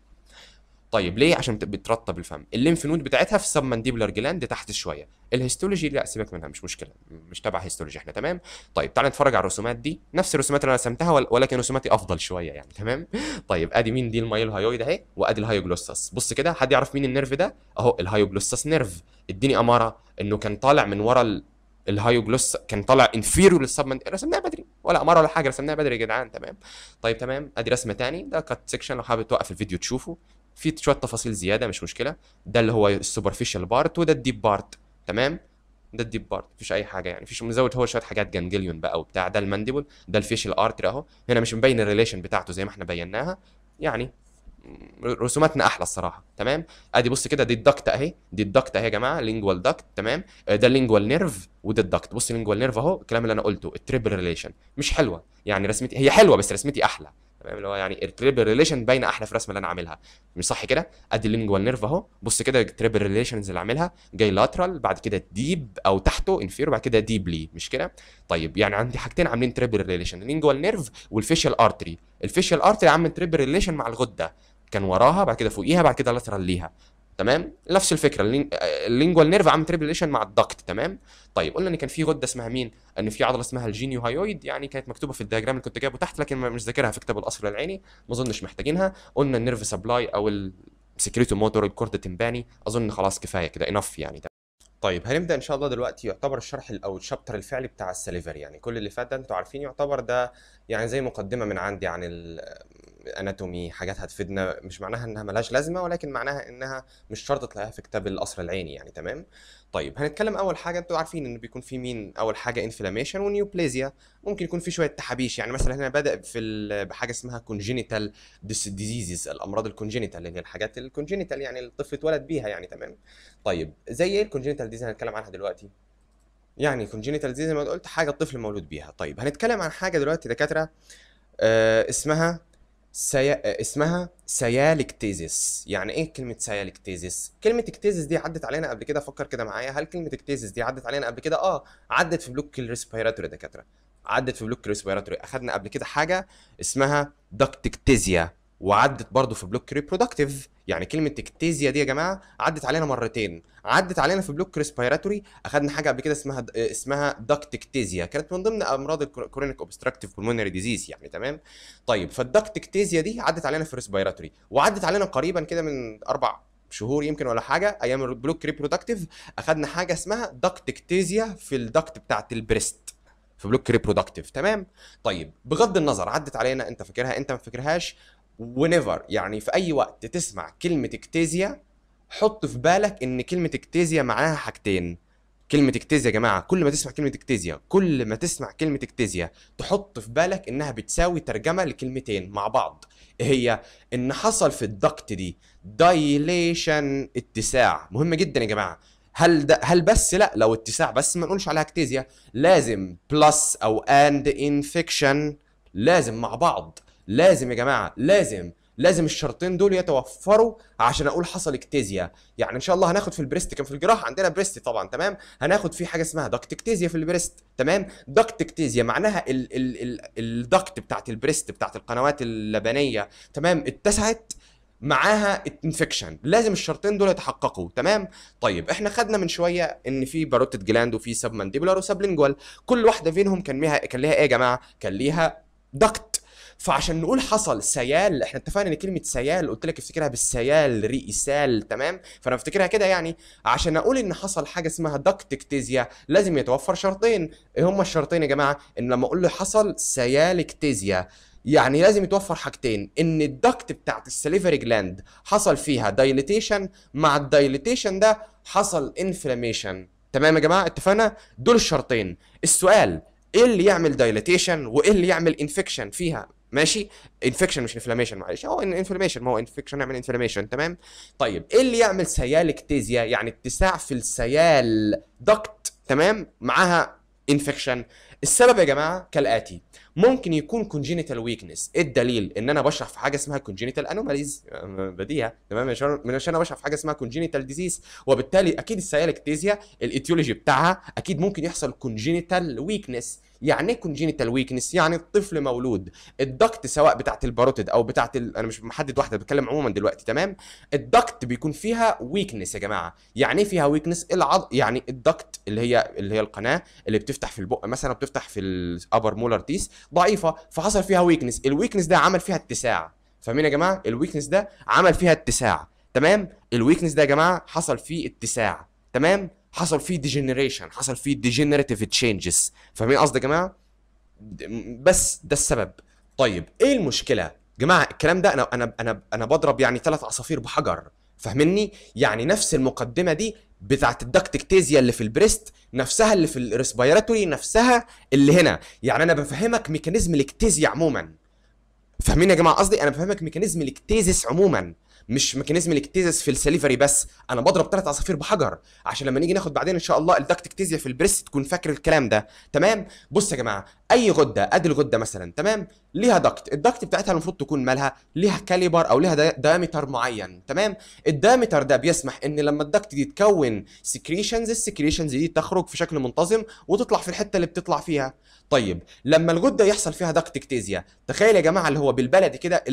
طيب ليه عشان بترطب الفم الليمف نود بتاعتها في السب مانديبولار جلاند تحت شويه الهيستولوجي لا سيبك منها مش مشكله مش تبع هيستولوجي احنا تمام طيب تعال نتفرج على الرسومات دي نفس الرسومات اللي انا رسمتها ولكن رسوماتي افضل شويه يعني تمام طيب ادي مين دي المايل هايويد اهي وادي الهايوجلوسس بص كده حد يعرف مين النيرف ده اهو الهايوجلوسس نيرف اديني اماره انه كان طالع من ورا ال... الهايوجلوس كان طالع انفيريور للسبمنت رسمناها بدري ولا اماره ولا حاجه رسمناها بدري يا جدعان تمام طيب تمام ادي رسمه تاني ده كات سكشن لو حابب توقف الفيديو تشوفه في شويه تفاصيل زياده مش مشكله ده اللي هو السوبرفيشال بارت وده الديب بارت تمام ده الديب بارت مفيش اي حاجه يعني مفيش مزود هو شويه حاجات جانجليون بقى وبتاع ده المانديبل ده الفيشال ارتر اهو هنا مش مبين الريليشن بتاعته زي ما احنا بيناها يعني رسوماتنا احلى الصراحه تمام ادي بص كده دي الدكت اهي دي الدكت اهي يا جماعه لينجوال دكت تمام آه، ده لينجوال نيرف وده الدكت بص لينجوال نيرف اهو الكلام اللي انا قلته التريبل ريليشن مش حلوه يعني رسمتي هي حلوه بس رسمتي احلى تمام اللي هو يعني التريبل ريليشن باينه احلى في الرسمه اللي انا عاملها مش صح كده ادي اللينجوال نيرف اهو بص كده التريبل ريليشنز اللي عاملها جاي لاترال بعد كده ديب او تحته انفير بعد كده ديبلي مش كده طيب يعني عندي حاجتين عاملين تريبل ريليشن اللينجوال نيرف والفيشال ارتري الفيشال ارتري عامل تريبل ريليشن مع الغده كان وراها بعد كده فوقيها بعد كده لاترال ليها تمام نفس الفكره اللينجوال نيرف عامل تريبليشن مع الدكت تمام طيب قلنا ان كان في غده اسمها مين ان في عضله اسمها الجينيو هايويد يعني كانت مكتوبه في الدياجرام اللي كنت جايبه تحت لكن مش ذاكرها في كتاب القصر العيني ما اظنش محتاجينها قلنا النيرف سبلاي او السكريتو موتور الكورد تمباني اظن خلاص كفايه كده انف يعني طيب هنبدا ان شاء الله دلوقتي يعتبر الشرح او الشابتر الفعلي بتاع السليفر يعني كل اللي فات ده انتوا عارفين يعتبر ده يعني زي مقدمه من عندي عن الاناتومي حاجات هتفيدنا مش معناها انها ملهاش لازمه ولكن معناها انها مش شرط تلاقيها في كتاب القصر العيني يعني تمام طيب هنتكلم اول حاجه انتوا عارفين ان بيكون في مين اول حاجه انفلاميشن ونيوبليزيا ممكن يكون في شويه تحابيش يعني مثلا هنا بدا في بحاجه اسمها كونجينيتال ديزيزز الامراض الكونجينيتال اللي هي الحاجات الكونجينيتال يعني الطفل اتولد بيها يعني تمام طيب زي ايه الكونجينيتال ديزيز هنتكلم عنها دلوقتي يعني كونجينيتال ديزيز زي ما قلت حاجه الطفل مولود بيها طيب هنتكلم عن حاجه دلوقتي دكاتره آه، اسمها سي... اسمها سيالكتيزيس يعني ايه كلمه سيالكتيزيس كلمه اكتيزيس دي عدت علينا قبل كده فكر كده معايا هل كلمه اكتيزيس دي عدت علينا قبل كده اه عدت في بلوك الريسبيراتوري دكاتره عدت في بلوك الريسبيراتوري اخدنا قبل كده حاجه اسمها دكتكتيزيا وعدت برضه في بلوك ريبرودكتيف يعني كلمه اكتيزيا دي يا جماعه عدت علينا مرتين عدت علينا في بلوك ريسبيراتوري اخدنا حاجه قبل كده اسمها اسمها دكت اكتيزيا كانت من ضمن امراض الكرونيك اوبستراكتيف بولمونري ديزيز يعني تمام طيب فالدكت اكتيزيا دي عدت علينا في ريسبيراتوري وعدت علينا قريبا كده من اربع شهور يمكن ولا حاجه ايام البلوك ريبرودكتيف اخدنا حاجه اسمها دكت اكتيزيا في الدكت بتاعت البريست في بلوك ريبرودكتيف تمام طيب بغض النظر عدت علينا انت فاكرها انت ما فاكرهاش whenever يعني في اي وقت تسمع كلمه اكتيزيا حط في بالك ان كلمه اكتيزيا معاها حاجتين كلمة اكتيزيا يا جماعة كل ما تسمع كلمة اكتيزيا كل ما تسمع كلمة اكتيزيا تحط في بالك انها بتساوي ترجمة لكلمتين مع بعض هي ان حصل في الدكت دي دايليشن اتساع مهم جدا يا جماعة هل ده هل بس لا لو اتساع بس ما نقولش عليها اكتيزيا لازم بلس او اند انفكشن لازم مع بعض لازم يا جماعه لازم لازم الشرطين دول يتوفروا عشان اقول حصل اكتيزيا يعني ان شاء الله هناخد في البريست كان في الجراحه عندنا بريست طبعا تمام هناخد في حاجه اسمها دكت اكتيزيا في البريست تمام دكت اكتيزيا معناها ال ال ال الدكت بتاعت البريست بتاعت القنوات اللبنيه تمام اتسعت معاها انفكشن لازم الشرطين دول يتحققوا تمام طيب احنا خدنا من شويه ان في باروتت جلاند وفي سب مانديبولار وسب لينجوال كل واحده فينهم كان ليها كان ليها ايه يا جماعه كان ليها دكت فعشان نقول حصل سيال احنا اتفقنا ان كلمه سيال قلت لك افتكرها بالسيال رئيسال تمام فانا افتكرها كده يعني عشان اقول ان حصل حاجه اسمها داكتكتيزيا لازم يتوفر شرطين ايه هما الشرطين يا جماعه ان لما اقول له حصل سيالكتيزيا يعني لازم يتوفر حاجتين ان الدكت بتاعت السليفري جلاند حصل فيها دايليتيشن مع الدايليتيشن ده حصل انفلاميشن تمام يا جماعه اتفقنا دول الشرطين السؤال ايه اللي يعمل دايليتيشن وايه اللي يعمل انفكشن فيها ماشي انفكشن مش انفلاميشن معلش هو انفلاميشن ما هو انفكشن نعمل انفلاميشن تمام طيب ايه اللي يعمل سيالكتيزيا يعني اتساع في السيال دكت تمام معاها انفكشن السبب يا جماعه كالاتي ممكن يكون كونجينيتال إيه ويكنس الدليل ان انا بشرح في حاجه اسمها كونجينيتال انوماليز بديهه تمام من عشان انا بشرح في حاجه اسمها كونجينيتال ديزيز وبالتالي اكيد السيالكتيزيا الايتيولوجي بتاعها اكيد ممكن يحصل كونجينيتال ويكنس يعني ايه كونجينيتال ويكنس يعني الطفل مولود الدكت سواء بتاعت الباروتيد او بتاعت ال... انا مش محدد واحده بتكلم عموما دلوقتي تمام الدكت بيكون فيها ويكنس يا جماعه يعني ايه فيها ويكنس العض يعني الدكت اللي هي اللي هي القناه اللي بتفتح في البق مثلا بتفتح في الابر مولر تيس ضعيفه فحصل فيها ويكنس الويكنس ده عمل فيها اتساع فاهمين يا جماعه الويكنس ده عمل فيها اتساع تمام الويكنس ده يا جماعه حصل فيه اتساع تمام حصل فيه ديجنريشن حصل فيه ديجنريتيف تشينجز فاهمين قصدي يا جماعه بس ده السبب طيب ايه المشكله جماعه الكلام ده انا انا انا انا بضرب يعني ثلاث عصافير بحجر فاهمني يعني نفس المقدمه دي بتاعه الدكتكتيزيا اللي في البريست نفسها اللي في الريسبيراتوري نفسها اللي هنا يعني انا بفهمك ميكانيزم الاكتيزيا عموما فاهمين يا جماعه قصدي انا بفهمك ميكانيزم الاكتيزيس عموما مش ميكانيزم الاكتيزس في السليفري بس انا بضرب ثلاث عصافير بحجر عشان لما نيجي ناخد بعدين ان شاء الله الدكتكتيزيا في البريست تكون فاكر الكلام ده تمام بص يا جماعه اي غده ادي الغده مثلا تمام ليها دكت الدكت بتاعتها المفروض تكون مالها ليها كاليبر او ليها دايمتر معين تمام الدايمتر ده بيسمح ان لما الدكت دي تكون سكريشنز السكريشنز دي تخرج في شكل منتظم وتطلع في الحته اللي بتطلع فيها طيب لما الغده يحصل فيها دكت اكتيزيا تخيل يا جماعه اللي هو بالبلدي كده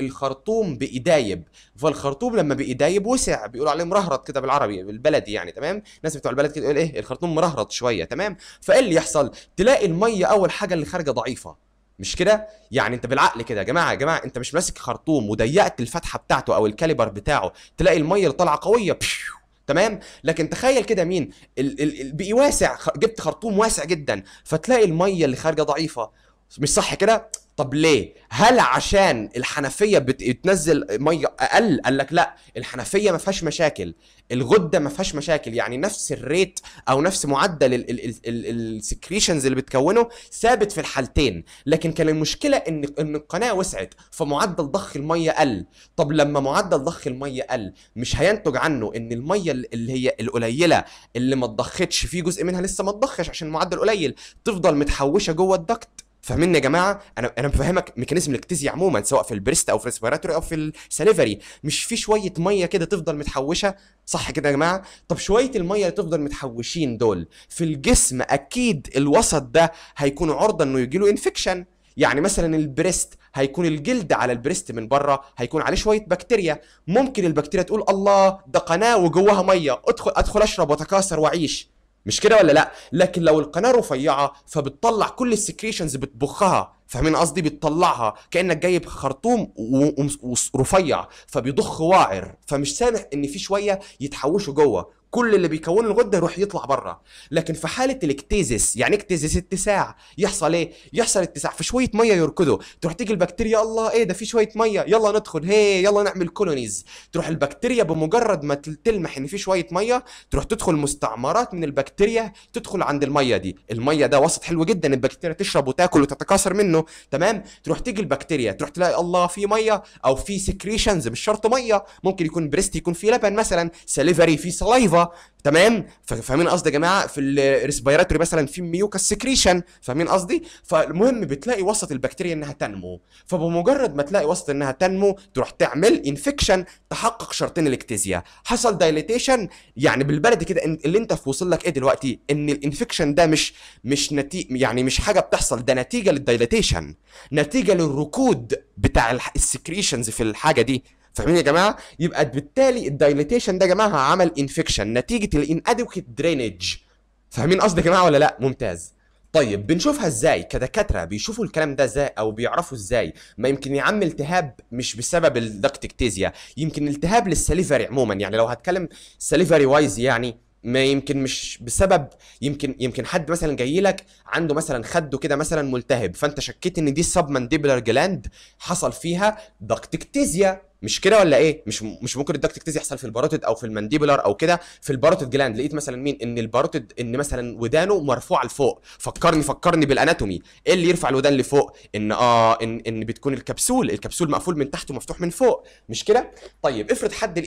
الخرطوم بايدايب فالخرطوم لما بايدايب وسع بيقولوا عليه مرهرط كده بالعربي بالبلدي يعني تمام الناس بتوع البلد كده يقول ايه الخرطوم مرهرط شويه تمام فايه اللي يحصل تلاقي الميه اول حاجه اللي خارجه ضعيفه مش كده يعني انت بالعقل كده يا جماعه يا جماعه انت مش ماسك خرطوم وضيقت الفتحه بتاعته او الكاليبر بتاعه تلاقي الميه اللي طالعه قويه بيو. تمام لكن تخيل كده مين بقي واسع جبت خرطوم واسع جدا فتلاقي الميه اللي خارجه ضعيفه مش صح كده طب ليه هل عشان الحنفيه بتنزل ميه اقل قال لك لا الحنفيه ما فيهاش مشاكل الغده ما فيهاش مشاكل يعني نفس الريت او نفس معدل السكريشنز اللي بتكونه ثابت في الحالتين لكن كان المشكله ان ان القناه وسعت فمعدل ضخ الميه قل طب لما معدل ضخ الميه قل مش هينتج عنه ان الميه اللي هي القليله اللي ما اتضختش في جزء منها لسه ما اتضخش عشان المعدل قليل تفضل متحوشه جوه الدكت فاهمين يا جماعه انا انا بفهمك ميكانيزم الاكتزيا عموما سواء في البريست او في الريسبيراتوري او في السليفري مش في شويه ميه كده تفضل متحوشه صح كده يا جماعه طب شويه الميه اللي تفضل متحوشين دول في الجسم اكيد الوسط ده هيكون عرضه انه يجي له انفكشن يعني مثلا البريست هيكون الجلد على البريست من بره هيكون عليه شويه بكتيريا ممكن البكتيريا تقول الله ده قناه وجواها ميه ادخل ادخل اشرب واتكاثر واعيش مش كده ولا لا لكن لو القناه رفيعه فبتطلع كل السكريشنز بتبخها فاهمين قصدي بتطلعها كانك جايب خرطوم ورفيع فبيضخ واعر فمش سامح ان في شويه يتحوشوا جوه كل اللي بيكون الغده يروح يطلع بره لكن في حاله الاكتيزس يعني اكتيزس اتساع يحصل ايه يحصل اتساع في شويه ميه يركضوا تروح تيجي البكتيريا الله ايه ده في شويه ميه يلا ندخل هي يلا نعمل كولونيز تروح البكتيريا بمجرد ما تلمح ان في شويه ميه تروح تدخل مستعمرات من البكتيريا تدخل عند الميه دي الميه ده وسط حلو جدا البكتيريا تشرب وتاكل وتتكاثر منه تمام تروح تيجي البكتيريا تروح تلاقي الله في ميه او في سكريشنز مش شرط ميه ممكن يكون بريست يكون في لبن مثلا سليفري في سلايفا تمام فاهمين قصدي يا جماعه في الريسبيراتوري مثلا في ميوكاس سكريشن فاهمين قصدي فالمهم بتلاقي وسط البكتيريا انها تنمو فبمجرد ما تلاقي وسط انها تنمو تروح تعمل انفكشن تحقق شرطين الاكتيزيا حصل دايليتيشن يعني بالبلدي كده اللي انت في وصل لك ايه دلوقتي ان الانفكشن ده مش مش نتيجه يعني مش حاجه بتحصل ده نتيجه للدايليتيشن نتيجه للركود بتاع السكريشنز في الحاجه دي فاهمين يا جماعه يبقى بالتالي الدايليتيشن ده يا جماعه عمل انفكشن نتيجه الانادكويت درينج فاهمين قصدي يا جماعه ولا لا ممتاز طيب بنشوفها ازاي كدكاتره بيشوفوا الكلام ده ازاي او بيعرفوا ازاي ما يمكن يا عم التهاب مش بسبب الدكتكتيزيا يمكن التهاب للسليفري عموما يعني لو هتكلم سليفري وايز يعني ما يمكن مش بسبب يمكن يمكن حد مثلا جاي لك عنده مثلا خده كده مثلا ملتهب فانت شكيت ان دي سب مانديبلر جلاند حصل فيها دكتكتيزيا مش كده ولا ايه مش مش ممكن الدكتكتيز يحصل في الباروتيد او في المانديبولار او كده في الباروتيد جلاند لقيت مثلا مين ان الباروتيد ان مثلا ودانه مرفوعه لفوق فكرني فكرني بالاناتومي ايه اللي يرفع الودان لفوق ان اه ان ان بتكون الكبسول الكبسول مقفول من تحت ومفتوح من فوق مش كده طيب افرض حد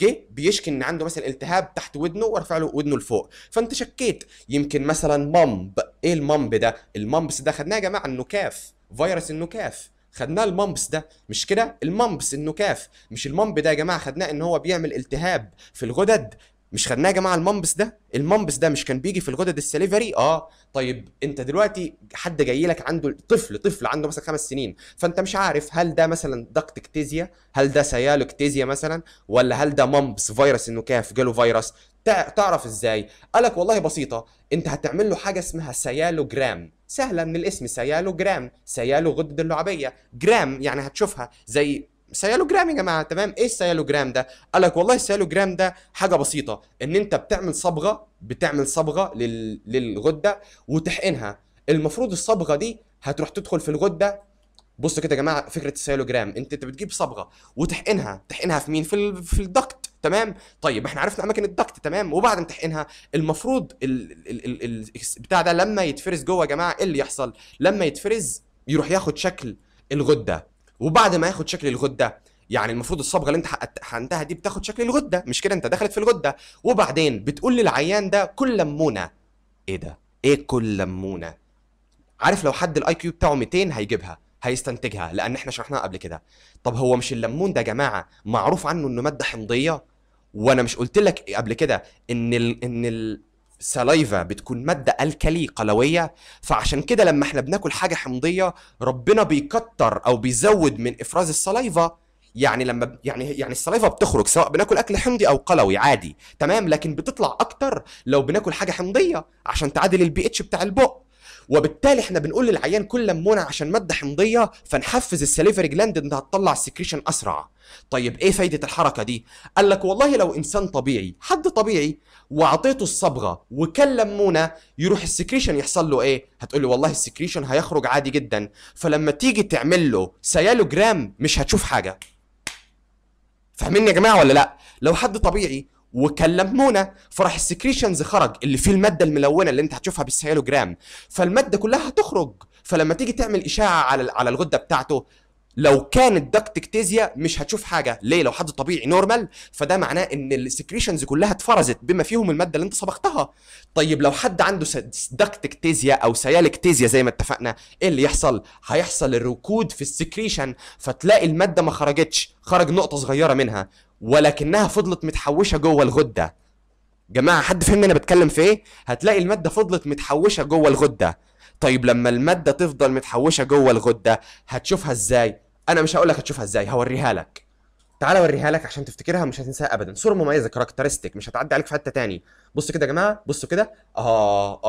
جه بيشكي ان عنده مثلا التهاب تحت ودنه ورفع له ودنه لفوق فانت شكيت يمكن مثلا مامب ايه المامب ده المامب ده خدناه يا جماعه النكاف فيروس النكاف خدناه المامبس ده مش كده المامبس النكاف مش المامب ده يا جماعه خدناه ان هو بيعمل التهاب في الغدد مش خدناه يا جماعه المامبس ده المامبس ده مش كان بيجي في الغدد السليفري اه طيب انت دلوقتي حد جاي لك عنده طفل طفل عنده مثلا خمس سنين فانت مش عارف هل ده مثلا اكتيزيا هل ده سيالوكتيزيا مثلا ولا هل ده مامبس فيروس انه كاف جاله فيروس تعرف ازاي؟ قالك والله بسيطة انت هتعمل له حاجة اسمها سيالوجرام سهلة من الاسم سيالوجرام سيالو غدد اللعابية جرام يعني هتشوفها زي سيالوجرام يا جماعه تمام ايه السيالوجرام ده قال لك والله السيالوجرام ده حاجه بسيطه ان انت بتعمل صبغه بتعمل صبغه لل... للغده وتحقنها المفروض الصبغه دي هتروح تدخل في الغده بصوا كده يا جماعه فكره السيالوجرام انت انت بتجيب صبغه وتحقنها تحقنها في مين في ال... في الدكت تمام طيب احنا عرفنا اماكن الضغط تمام وبعد ما تحقنها المفروض البتاع بتاع ده لما يتفرز جوه يا جماعه ايه اللي يحصل لما يتفرز يروح ياخد شكل الغده وبعد ما ياخد شكل الغده يعني المفروض الصبغه اللي انت حقنتها دي بتاخد شكل الغده مش كده انت دخلت في الغده وبعدين بتقول للعيان ده كل لمونه ايه ده ايه كل لمونه عارف لو حد الاي كيو بتاعه 200 هيجيبها هيستنتجها لان احنا شرحناها قبل كده طب هو مش الليمون ده يا جماعه معروف عنه انه ماده حمضيه وانا مش قلت لك قبل كده ان الـ ان السلايفا بتكون مادة ألكالي قلوية فعشان كده لما احنا بناكل حاجة حمضية ربنا بيكتر أو بيزود من إفراز السلايفا يعني لما يعني يعني السلايفا بتخرج سواء بناكل اكل حمضي او قلوي عادي تمام لكن بتطلع اكتر لو بناكل حاجه حمضيه عشان تعادل البي اتش بتاع البق وبالتالي احنا بنقول للعيان كل لمونه عشان ماده حمضيه فنحفز السليفري جلاند انها تطلع السكريشن اسرع طيب ايه فايده الحركه دي قال لك والله لو انسان طبيعي حد طبيعي واعطيته الصبغه وكان لمونه يروح السكريشن يحصل له ايه هتقول لي والله السكريشن هيخرج عادي جدا فلما تيجي تعمل له جرام مش هتشوف حاجه فاهمين يا جماعه ولا لا لو حد طبيعي وكلمونا فراح السكريشنز خرج اللي فيه الماده الملونه اللي انت هتشوفها بالسيلوجرام فالماده كلها هتخرج فلما تيجي تعمل اشاعه على على الغده بتاعته لو كانت دكتكتيزيا مش هتشوف حاجه ليه لو حد طبيعي نورمال فده معناه ان السكريشنز كلها اتفرزت بما فيهم الماده اللي انت صبغتها طيب لو حد عنده دكتكتيزيا او سيالكتيزيا زي ما اتفقنا ايه اللي يحصل هيحصل الركود في السكريشن فتلاقي الماده ما خرجتش خرج نقطه صغيره منها ولكنها فضلت متحوشه جوه الغده جماعه حد فهمني انا بتكلم في ايه هتلاقي الماده فضلت متحوشه جوه الغده طيب لما المادة تفضل متحوشة جوه الغدة هتشوفها ازاي؟ انا مش هقول لك هتشوفها ازاي هوريها لك تعالى اوريها لك عشان تفتكرها مش هتنساها ابدا صوره مميزه كاركترستيك مش هتعدي عليك في حته تاني بص كده يا جماعه بصوا كده آه, اه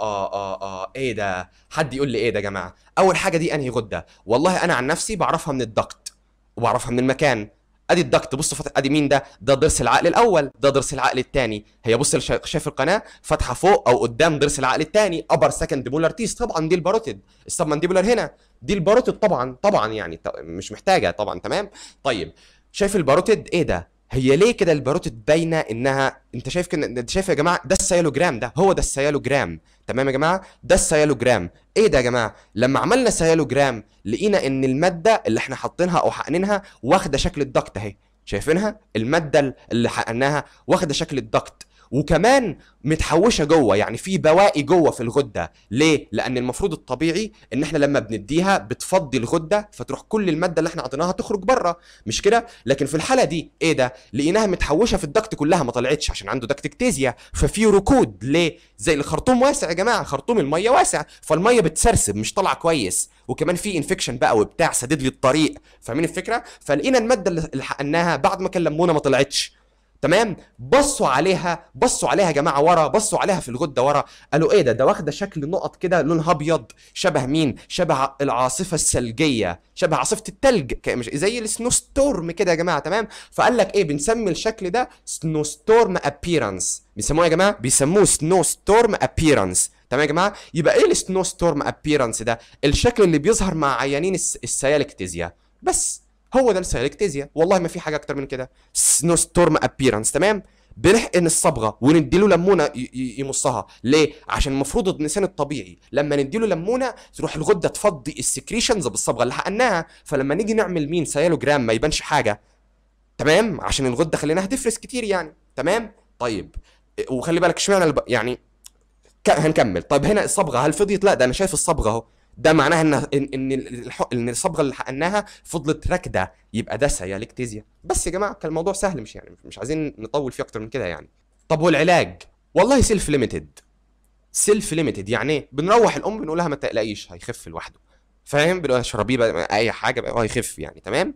اه اه اه ايه ده حد يقول لي ايه ده يا جماعه اول حاجه دي انهي غده والله انا عن نفسي بعرفها من الضغط وبعرفها من المكان ادي الضغط بص فتح ادي مين ده ده ضرس العقل الاول ده ضرس العقل الثاني هي بص شايف القناه فاتحه فوق او قدام ضرس العقل الثاني ابر سكند بولر تيس طبعا دي الباروتيد السب مانديبولار هنا دي الباروتيد طبعا طبعا يعني مش محتاجه طبعا تمام طيب شايف الباروتيد ايه ده هي ليه كده الباروتيد باينه انها انت شايف كده انت شايف يا جماعه ده السيالوجرام ده هو ده السيالوجرام تمام يا جماعه ده السيالوجرام ايه ده يا جماعه لما عملنا سيالوجرام لقينا ان الماده اللي احنا حاطينها او حقنينها واخده شكل الضغط اهي شايفينها الماده اللي حقناها واخده شكل الضغط وكمان متحوشه جوه يعني في بواقي جوه في الغده ليه لان المفروض الطبيعي ان احنا لما بنديها بتفضي الغده فتروح كل الماده اللي احنا عطيناها تخرج بره مش كده لكن في الحاله دي ايه ده لقيناها متحوشه في الدكت كلها ما طلعتش عشان عنده دكتكتيزيا ففي ركود ليه زي الخرطوم واسع يا جماعه خرطوم الميه واسع فالميه بتسرسب مش طالعه كويس وكمان في انفكشن بقى وبتاع سدد لي الطريق فاهمين الفكره فلقينا الماده اللي حقناها بعد ما كان لمونه ما طلعتش تمام بصوا عليها بصوا عليها يا جماعه ورا بصوا عليها في الغده ورا قالوا ايه ده ده واخده شكل نقط كده لونها ابيض شبه مين شبه العاصفه الثلجيه شبه عاصفه الثلج زي السنو ستورم كده يا جماعه تمام فقال لك ايه بنسمي الشكل ده سنو ستورم ابييرنس بيسموه يا جماعه بيسموه سنو ستورم ابييرنس تمام يا جماعه يبقى ايه السنو ستورم ابييرنس ده الشكل اللي بيظهر مع عيانين السيالكتيزيا بس هو ده السيلكتيزيا والله ما في حاجه اكتر من كده سنو ستورم ابيرنس تمام بنحقن الصبغه ونديله لمونه يمصها ليه عشان المفروض الانسان الطبيعي لما نديله لمونه تروح الغده تفضي السكريشنز بالصبغه اللي حقناها فلما نيجي نعمل مين سيالوجرام ما يبانش حاجه تمام عشان الغده خليناها تفرز كتير يعني تمام طيب وخلي بالك اشمعنى الب... يعني ك... هنكمل طيب هنا الصبغه هل فضيت لا ده انا شايف الصبغه اهو ده معناها ان ان ان الصبغه اللي حقناها فضلت راكده يبقى ده سيالكتيزيا بس يا جماعه كان الموضوع سهل مش يعني مش عايزين نطول فيه اكتر من كده يعني طب والعلاج والله سيلف ليميتد سيلف ليميتد يعني ايه بنروح الام بنقول لها ما تقلقيش هيخف لوحده فاهم بنقول اشربيه بقى اي حاجه بقى هيخف يعني تمام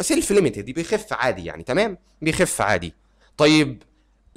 سيلف ليميتد بيخف عادي يعني تمام بيخف عادي طيب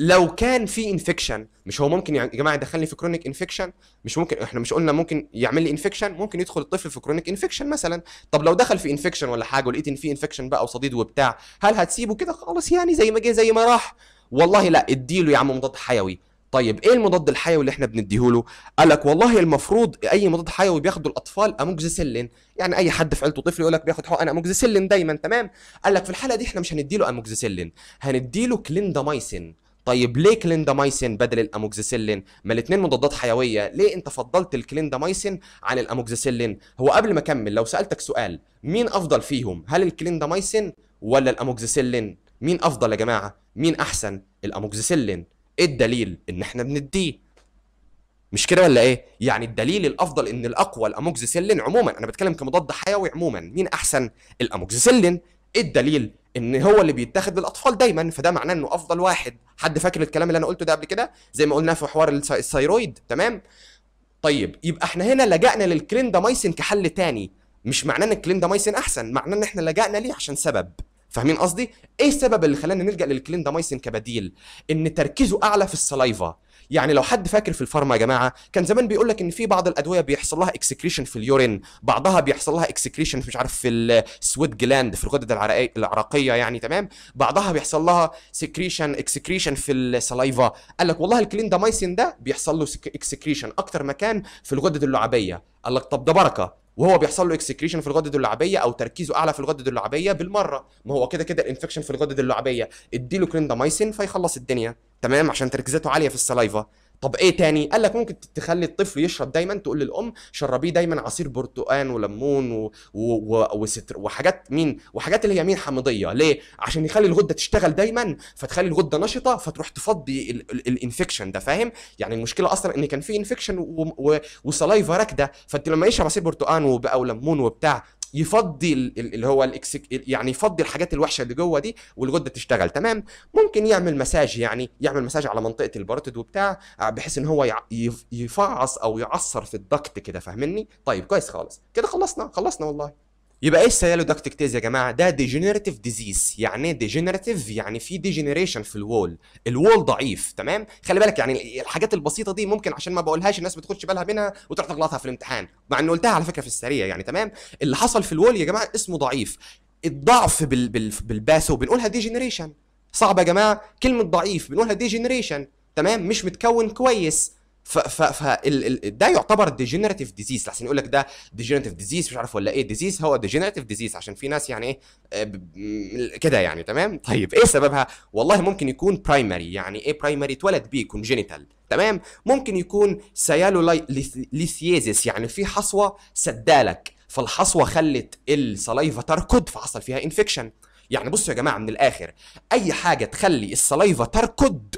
لو كان في انفكشن مش هو ممكن يا جماعه يدخلني في كرونيك انفكشن مش ممكن احنا مش قلنا ممكن يعمل لي انفكشن ممكن يدخل الطفل في كرونيك انفكشن مثلا طب لو دخل في انفكشن ولا حاجه ولقيت ان في انفكشن بقى وصديد وبتاع هل هتسيبه كده خالص يعني زي ما جه زي ما راح والله لا اديله يا عم مضاد حيوي طيب ايه المضاد الحيوي اللي احنا بنديه له قال لك والله المفروض اي مضاد حيوي بياخده الاطفال اموكسيسيلين يعني اي حد في عيلته طفل يقول لك بياخد حقن اموكسيسيلين دايما تمام قال لك في الحاله دي احنا مش هنديله اموكسيسيلين هنديله كليندامايسين طيب ليه كليندامايسين بدل الاموكسيسيلين ما الاثنين مضادات حيويه ليه انت فضلت الكليندامايسين عن الاموكسيسيلين هو قبل ما اكمل لو سالتك سؤال مين افضل فيهم هل الكليندامايسين ولا الاموكسيسيلين مين افضل يا جماعه مين احسن الاموكسيسيلين ايه الدليل ان احنا بنديه مش كده ولا ايه؟ يعني الدليل الافضل ان الاقوى الاموكسيسيلين عموما انا بتكلم كمضاد حيوي عموما مين احسن؟ الاموكسيسيلين ايه الدليل ان هو اللي بيتاخد للاطفال دايما فده معناه انه افضل واحد حد فاكر الكلام اللي انا قلته ده قبل كده زي ما قلنا في حوار الثيرويد تمام طيب يبقى احنا هنا لجأنا للكليندامايسين كحل تاني مش معناه ان الكليندامايسين احسن معناه ان احنا لجأنا ليه عشان سبب فاهمين قصدي ايه السبب اللي خلانا نلجا للكليندامايسين كبديل ان تركيزه اعلى في السلايفا يعني لو حد فاكر في الفارما يا جماعه كان زمان بيقول لك ان في بعض الادويه بيحصل لها اكسكريشن في اليورين بعضها بيحصل لها اكسكريشن مش عارف في السويت جلاند في الغدد العرقيه يعني تمام بعضها بيحصل لها سكريشن اكسكريشن في السلايفا قال لك والله الكليندامايسين ده ده بيحصل له اكسكريشن اكتر مكان في الغدد اللعابيه قال لك طب ده بركه وهو بيحصل له اكسكريشن في الغدد اللعابيه او تركيزه اعلى في الغدد اللعابيه بالمره ما هو كده كده الانفكشن في الغدد اللعابيه اديله كليندامايسين فيخلص الدنيا تمام عشان تركيزاته عاليه في السلايفا طب ايه تاني قال لك ممكن تخلي الطفل يشرب دايما تقول للام شربيه دايما عصير برتقان وليمون و... و... و... وستر وحاجات مين وحاجات اللي هي مين حامضيه ليه عشان يخلي الغده تشتغل دايما فتخلي الغده نشطه فتروح تفضي ال... ال... الانفكشن ده فاهم يعني المشكله اصلا ان كان في انفكشن و... و... وسلايفا راكده فانت لما يشرب عصير برتقان وبقى وليمون وبتاع يفضي اللي هو الاكسك يعني يفضي الحاجات الوحشه اللي جوه دي والغده تشتغل تمام ممكن يعمل مساج يعني يعمل مساج على منطقه البارتد وبتاع آه، بحيث ان هو يفعص او يعصر في الضغط كده فاهمني طيب كويس خالص كده خلصنا خلصنا والله يبقى ايه السيالودكتيكتيز يا جماعه ده ديجنريتيف ديزيز يعني ايه ديجنريتيف يعني في ديجنريشن في الوول الوول ضعيف تمام خلي بالك يعني الحاجات البسيطه دي ممكن عشان ما بقولهاش الناس ما تاخدش بالها منها وتروح تغلطها في الامتحان مع ان قلتها على فكره في السريع يعني تمام اللي حصل في الوول يا جماعه اسمه ضعيف الضعف بال بال بالباثو ديجنريشن صعب يا جماعه كلمه ضعيف بنقولها ديجنريشن تمام مش متكون كويس ف ف ف ده يعتبر ديجنريتيف ديزيز لحسن يقول لك ده ديجنريتيف ديزيز مش عارف ولا ايه ديزيز هو ديجنريتيف ديزيز عشان في ناس يعني ايه كده يعني تمام طيب ايه سببها والله ممكن يكون برايمري يعني ايه برايمري اتولد بيه كونجينيتال تمام ممكن يكون سيالو ليثيزيس يعني في حصوه سدالك فالحصوه خلت الصلايفه تركض فحصل فيها انفكشن يعني بصوا يا جماعه من الاخر اي حاجه تخلي الصلايفه تركض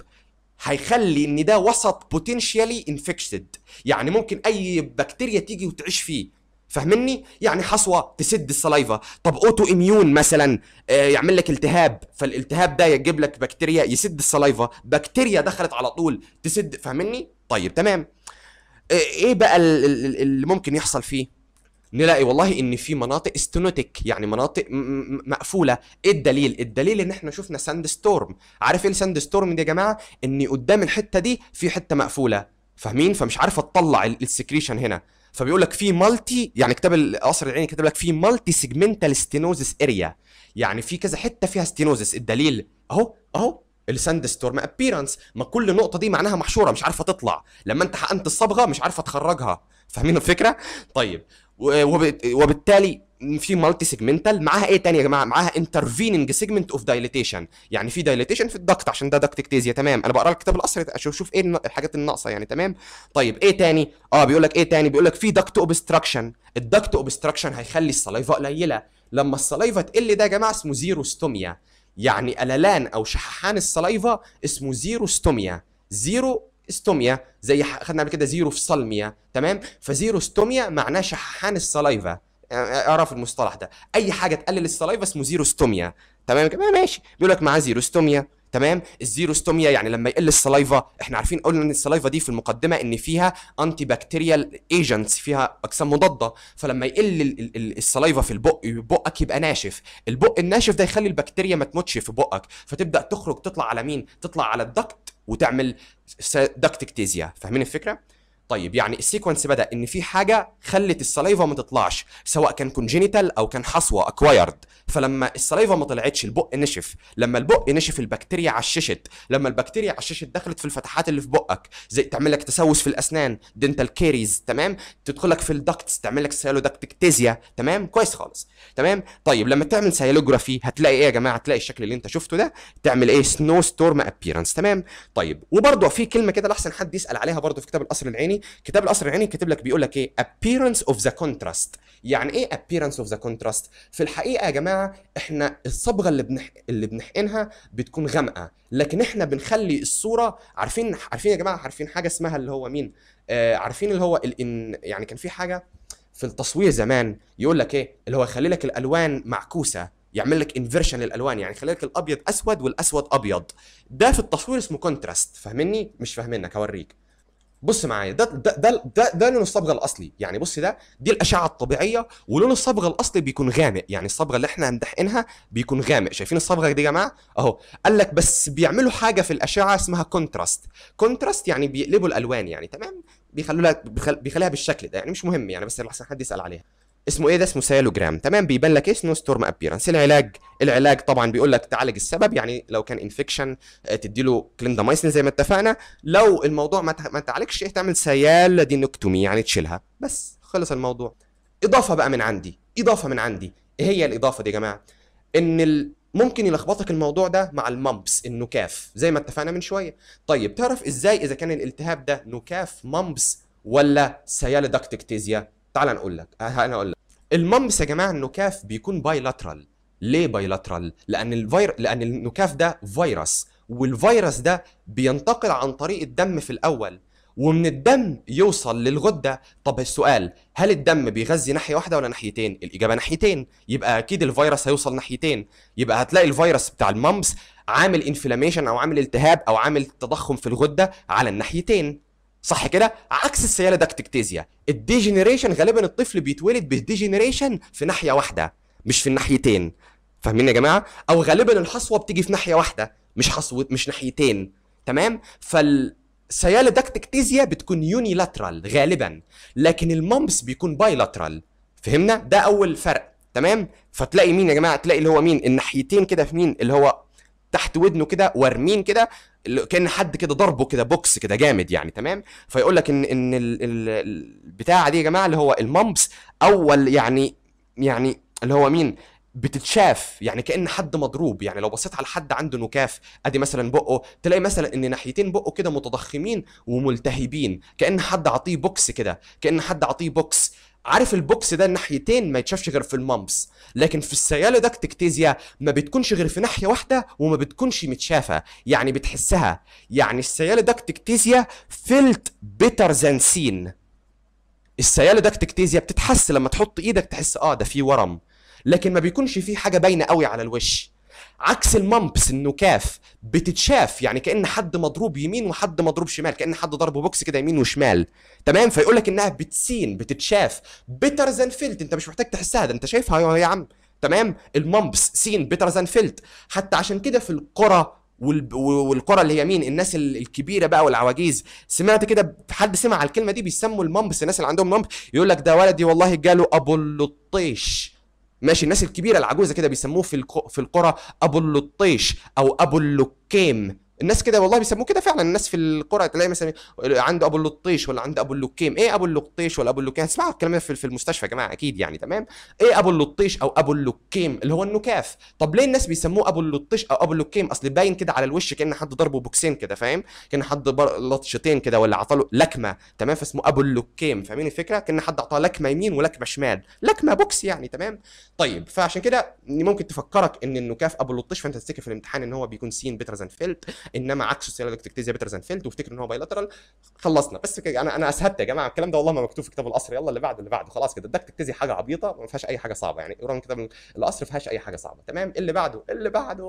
هيخلي ان ده وسط بوتنشيالي انفكتد يعني ممكن اي بكتيريا تيجي وتعيش فيه فاهمني يعني حصوه تسد السلايفا طب اوتو اميون مثلا آه، يعمل لك التهاب فالالتهاب ده يجيب لك بكتيريا يسد السلايفا بكتيريا دخلت على طول تسد فاهمني طيب تمام آه، ايه بقى اللي ممكن يحصل فيه نلاقي والله ان في مناطق استونوتيك يعني مناطق مقفوله ايه الدليل الدليل ان احنا شفنا ساند ستورم عارف ايه الساند ستورم دي يا جماعه ان قدام الحته دي في حته مقفوله فاهمين فمش عارفه تطلع السكريشن هنا فبيقول لك في مالتي يعني كتاب القصر العيني كتب لك في مالتي سيجمنتال ستينوزس اريا يعني في كذا حته فيها ستينوزس الدليل اهو اهو الساند ستورم ابييرنس ما كل نقطه دي معناها محشوره مش عارفه تطلع لما انت حقنت الصبغه مش عارفه تخرجها فاهمين الفكره طيب وبالتالي في مالتي سيجمنتال معاها ايه تاني يا جماعه معاها انترفيننج سيجمنت اوف دايليتيشن يعني في دايليتيشن في الدكت عشان ده دكتكتيزيا تمام انا بقرا الكتاب القصري اشوف شوف ايه الحاجات الناقصه يعني تمام طيب ايه تاني اه بيقول لك ايه تاني بيقول لك في دكت اوبستراكشن الدكت اوبستراكشن هيخلي الصلايفا قليله لما الصلايفا تقل ده يا جماعه اسمه زيروستوميا يعني قللان او شححان الصلايفا اسمه زيروستوميا زيرو استوميا زي خدنا قبل كده زيرو فصلميا تمام فزيرو استوميا معناه شححان الصلايفا اعرف آه، آه، المصطلح ده اي حاجه تقلل الصلايفا اسمه زيرو استوميا تمام ماشي بيقول لك معاه زيرو استوميا تمام الزيرو استوميا يعني لما يقل السلايفا احنا عارفين قلنا ان السلايفا دي في المقدمه ان فيها انتي بكتيريال ايجنتس فيها اجسام مضاده فلما يقل السلايفا في البق بقك يبقى ناشف البق الناشف ده يخلي البكتيريا ما تموتش في بقك فتبدا تخرج تطلع على مين تطلع على الدكت وتعمل دكت فاهمين الفكره طيب يعني السيكونس بدا ان في حاجه خلت السلايفا ما تطلعش سواء كان كونجينيتال او كان حصوه اكوايرد فلما السلايفا ما طلعتش البق نشف لما البق نشف البكتيريا عششت لما البكتيريا عششت دخلت في الفتحات اللي في بقك زي تعمل لك تسوس في الاسنان دنتال كيريز تمام تدخل لك في الدكتس تعمل لك سيالودكتكتيزيا تمام كويس خالص تمام طيب لما تعمل سيالوجرافي هتلاقي ايه يا جماعه هتلاقي الشكل اللي انت شفته ده تعمل ايه سنو ستورم ابييرنس تمام طيب وبرده في كلمه كده لاحسن حد يسال عليها برده في كتاب القصر العيني كتاب القصر العيني كاتب لك بيقول لك ايه appearance of the contrast يعني ايه appearance of the contrast في الحقيقه يا جماعه احنا الصبغه اللي بنح... اللي بنحقنها بتكون غامقه لكن احنا بنخلي الصوره عارفين عارفين يا جماعه عارفين حاجه اسمها اللي هو مين آه عارفين اللي هو ال... يعني كان في حاجه في التصوير زمان يقول لك ايه اللي هو يخلي لك الالوان معكوسه يعمل لك انفرشن للالوان يعني يخلي لك الابيض اسود والاسود ابيض ده في التصوير اسمه كونتراست فاهمني مش فاهمينك هوريك بص معايا ده ده ده ده, ده لون الصبغه الاصلي يعني بص ده دي الاشعه الطبيعيه ولون الصبغه الاصلي بيكون غامق يعني الصبغه اللي احنا مدحقينها بيكون غامق شايفين الصبغه دي يا جماعه اهو قال لك بس بيعملوا حاجه في الاشعه اسمها كونتراست كونتراست يعني بيقلبوا الالوان يعني تمام بيخلوا لها بيخليها بالشكل ده يعني مش مهم يعني بس احسن حد يسال عليها اسمه ايه ده اسمه سالوجرام تمام بيبان لك ايه اسمه ستورم ابيرنس العلاج العلاج طبعا بيقول لك تعالج السبب يعني لو كان انفكشن له كليندامايسين زي ما اتفقنا لو الموضوع ما تعالجش إيه؟ تعمل سيال دينكتومي يعني تشيلها بس خلص الموضوع اضافه بقى من عندي اضافه من عندي ايه هي الاضافه دي يا جماعه ان ال... ممكن يلخبطك الموضوع ده مع الممبس النكاف زي ما اتفقنا من شويه طيب تعرف ازاي اذا كان الالتهاب ده نكاف ممبس ولا سيال داكتكتيزيا تعال نقول لك أه، انا اقول لك الممس يا جماعه النكاف بيكون بايلاترال ليه بايلاترال لان الفير لان النكاف ده فيروس والفيروس ده بينتقل عن طريق الدم في الاول ومن الدم يوصل للغده طب السؤال هل الدم بيغذي ناحيه واحده ولا ناحيتين الاجابه ناحيتين يبقى اكيد الفيروس هيوصل ناحيتين يبقى هتلاقي الفيروس بتاع الممس عامل انفلاميشن او عامل التهاب او عامل تضخم في الغده على الناحيتين صح كده عكس السياله داكتكتيزيا الديجنريشن غالبا الطفل بيتولد بديجنريشن في ناحيه واحده مش في الناحيتين فاهمين يا جماعه او غالبا الحصوه بتيجي في ناحيه واحده مش حصوه مش ناحيتين تمام فالسياله داكتكتيزيا بتكون يونيلاترال غالبا لكن الممس بيكون بايلاترال فهمنا ده اول فرق تمام فتلاقي مين يا جماعه تلاقي اللي هو مين الناحيتين كده في مين اللي هو تحت ودنه كده وارمين كده كان حد كده ضربه كده بوكس كده جامد يعني تمام فيقول لك ان ان البتاعه دي يا جماعه اللي هو المامبس اول يعني يعني اللي هو مين بتتشاف يعني كان حد مضروب يعني لو بصيت على حد عنده نكاف ادي مثلا بقه تلاقي مثلا ان ناحيتين بقه كده متضخمين وملتهبين كان حد عطيه بوكس كده كان حد عطيه بوكس عارف البوكس ده الناحيتين ما يتشافش غير في المامس لكن في داكتكتيزيا ما بتكونش غير في ناحيه واحده وما بتكونش متشافه يعني بتحسها يعني داكتكتيزيا فيلت بيتر ذان سين داكتكتيزيا بتتحس لما تحط ايدك تحس اه ده في ورم لكن ما بيكونش فيه حاجه باينه قوي على الوش عكس المامبس النكاف بتتشاف يعني كان حد مضروب يمين وحد مضروب شمال كان حد ضربه بوكس كده يمين وشمال تمام فيقول لك انها بتسين بتتشاف بيتر ذان فيلت انت مش محتاج تحسها ده انت شايفها يا عم تمام المامبس سين بيتر ذان فيلت حتى عشان كده في القرى والقرى اللي هي مين الناس الكبيره بقى والعواجيز سمعت كده حد سمع على الكلمه دي بيسموا المامبس الناس اللي عندهم مامب يقول لك ده ولدي والله جاله ابو اللطيش ماشي الناس الكبيره العجوزه كده بيسموه في في القرى ابو اللطيش او ابو اللكام الناس كده والله بيسموه كده فعلا الناس في القرى تلاقي مثلا عنده ابو اللطيش ولا عنده ابو اللكيم ايه ابو اللطيش ولا ابو اللكيم هتسمعوا الكلام ده في المستشفى يا جماعه اكيد يعني تمام ايه ابو اللطيش او ابو اللكيم اللي هو النكاف طب ليه الناس بيسموه ابو اللطيش او ابو اللكيم اصل باين كده على الوش كان حد ضربه بوكسين كده فاهم كان حد لطشتين كده ولا عطاله لكمه تمام فاسمه ابو اللكيم فاهمين الفكره كان حد عطاه لكمه يمين ولكمه شمال لكمه بوكس يعني تمام طيب فعشان كده ممكن تفكرك ان النكاف ابو اللطيش فانت تفتكر في الامتحان ان هو بيكون سين بترزنفيلد انما عكس السيرولوجيك اكتيزيا بيتر زان فيلد وافتكر ان هو بايلاترال خلصنا بس انا انا اسهبت يا جماعه الكلام ده والله ما مكتوب في كتاب القصر يلا اللي بعده اللي بعده خلاص كده الدكت اكتيزيا حاجه عبيطه ما فيهاش اي حاجه صعبه يعني اقرا كتاب القصر ما فيهاش اي حاجه صعبه تمام اللي بعده اللي بعده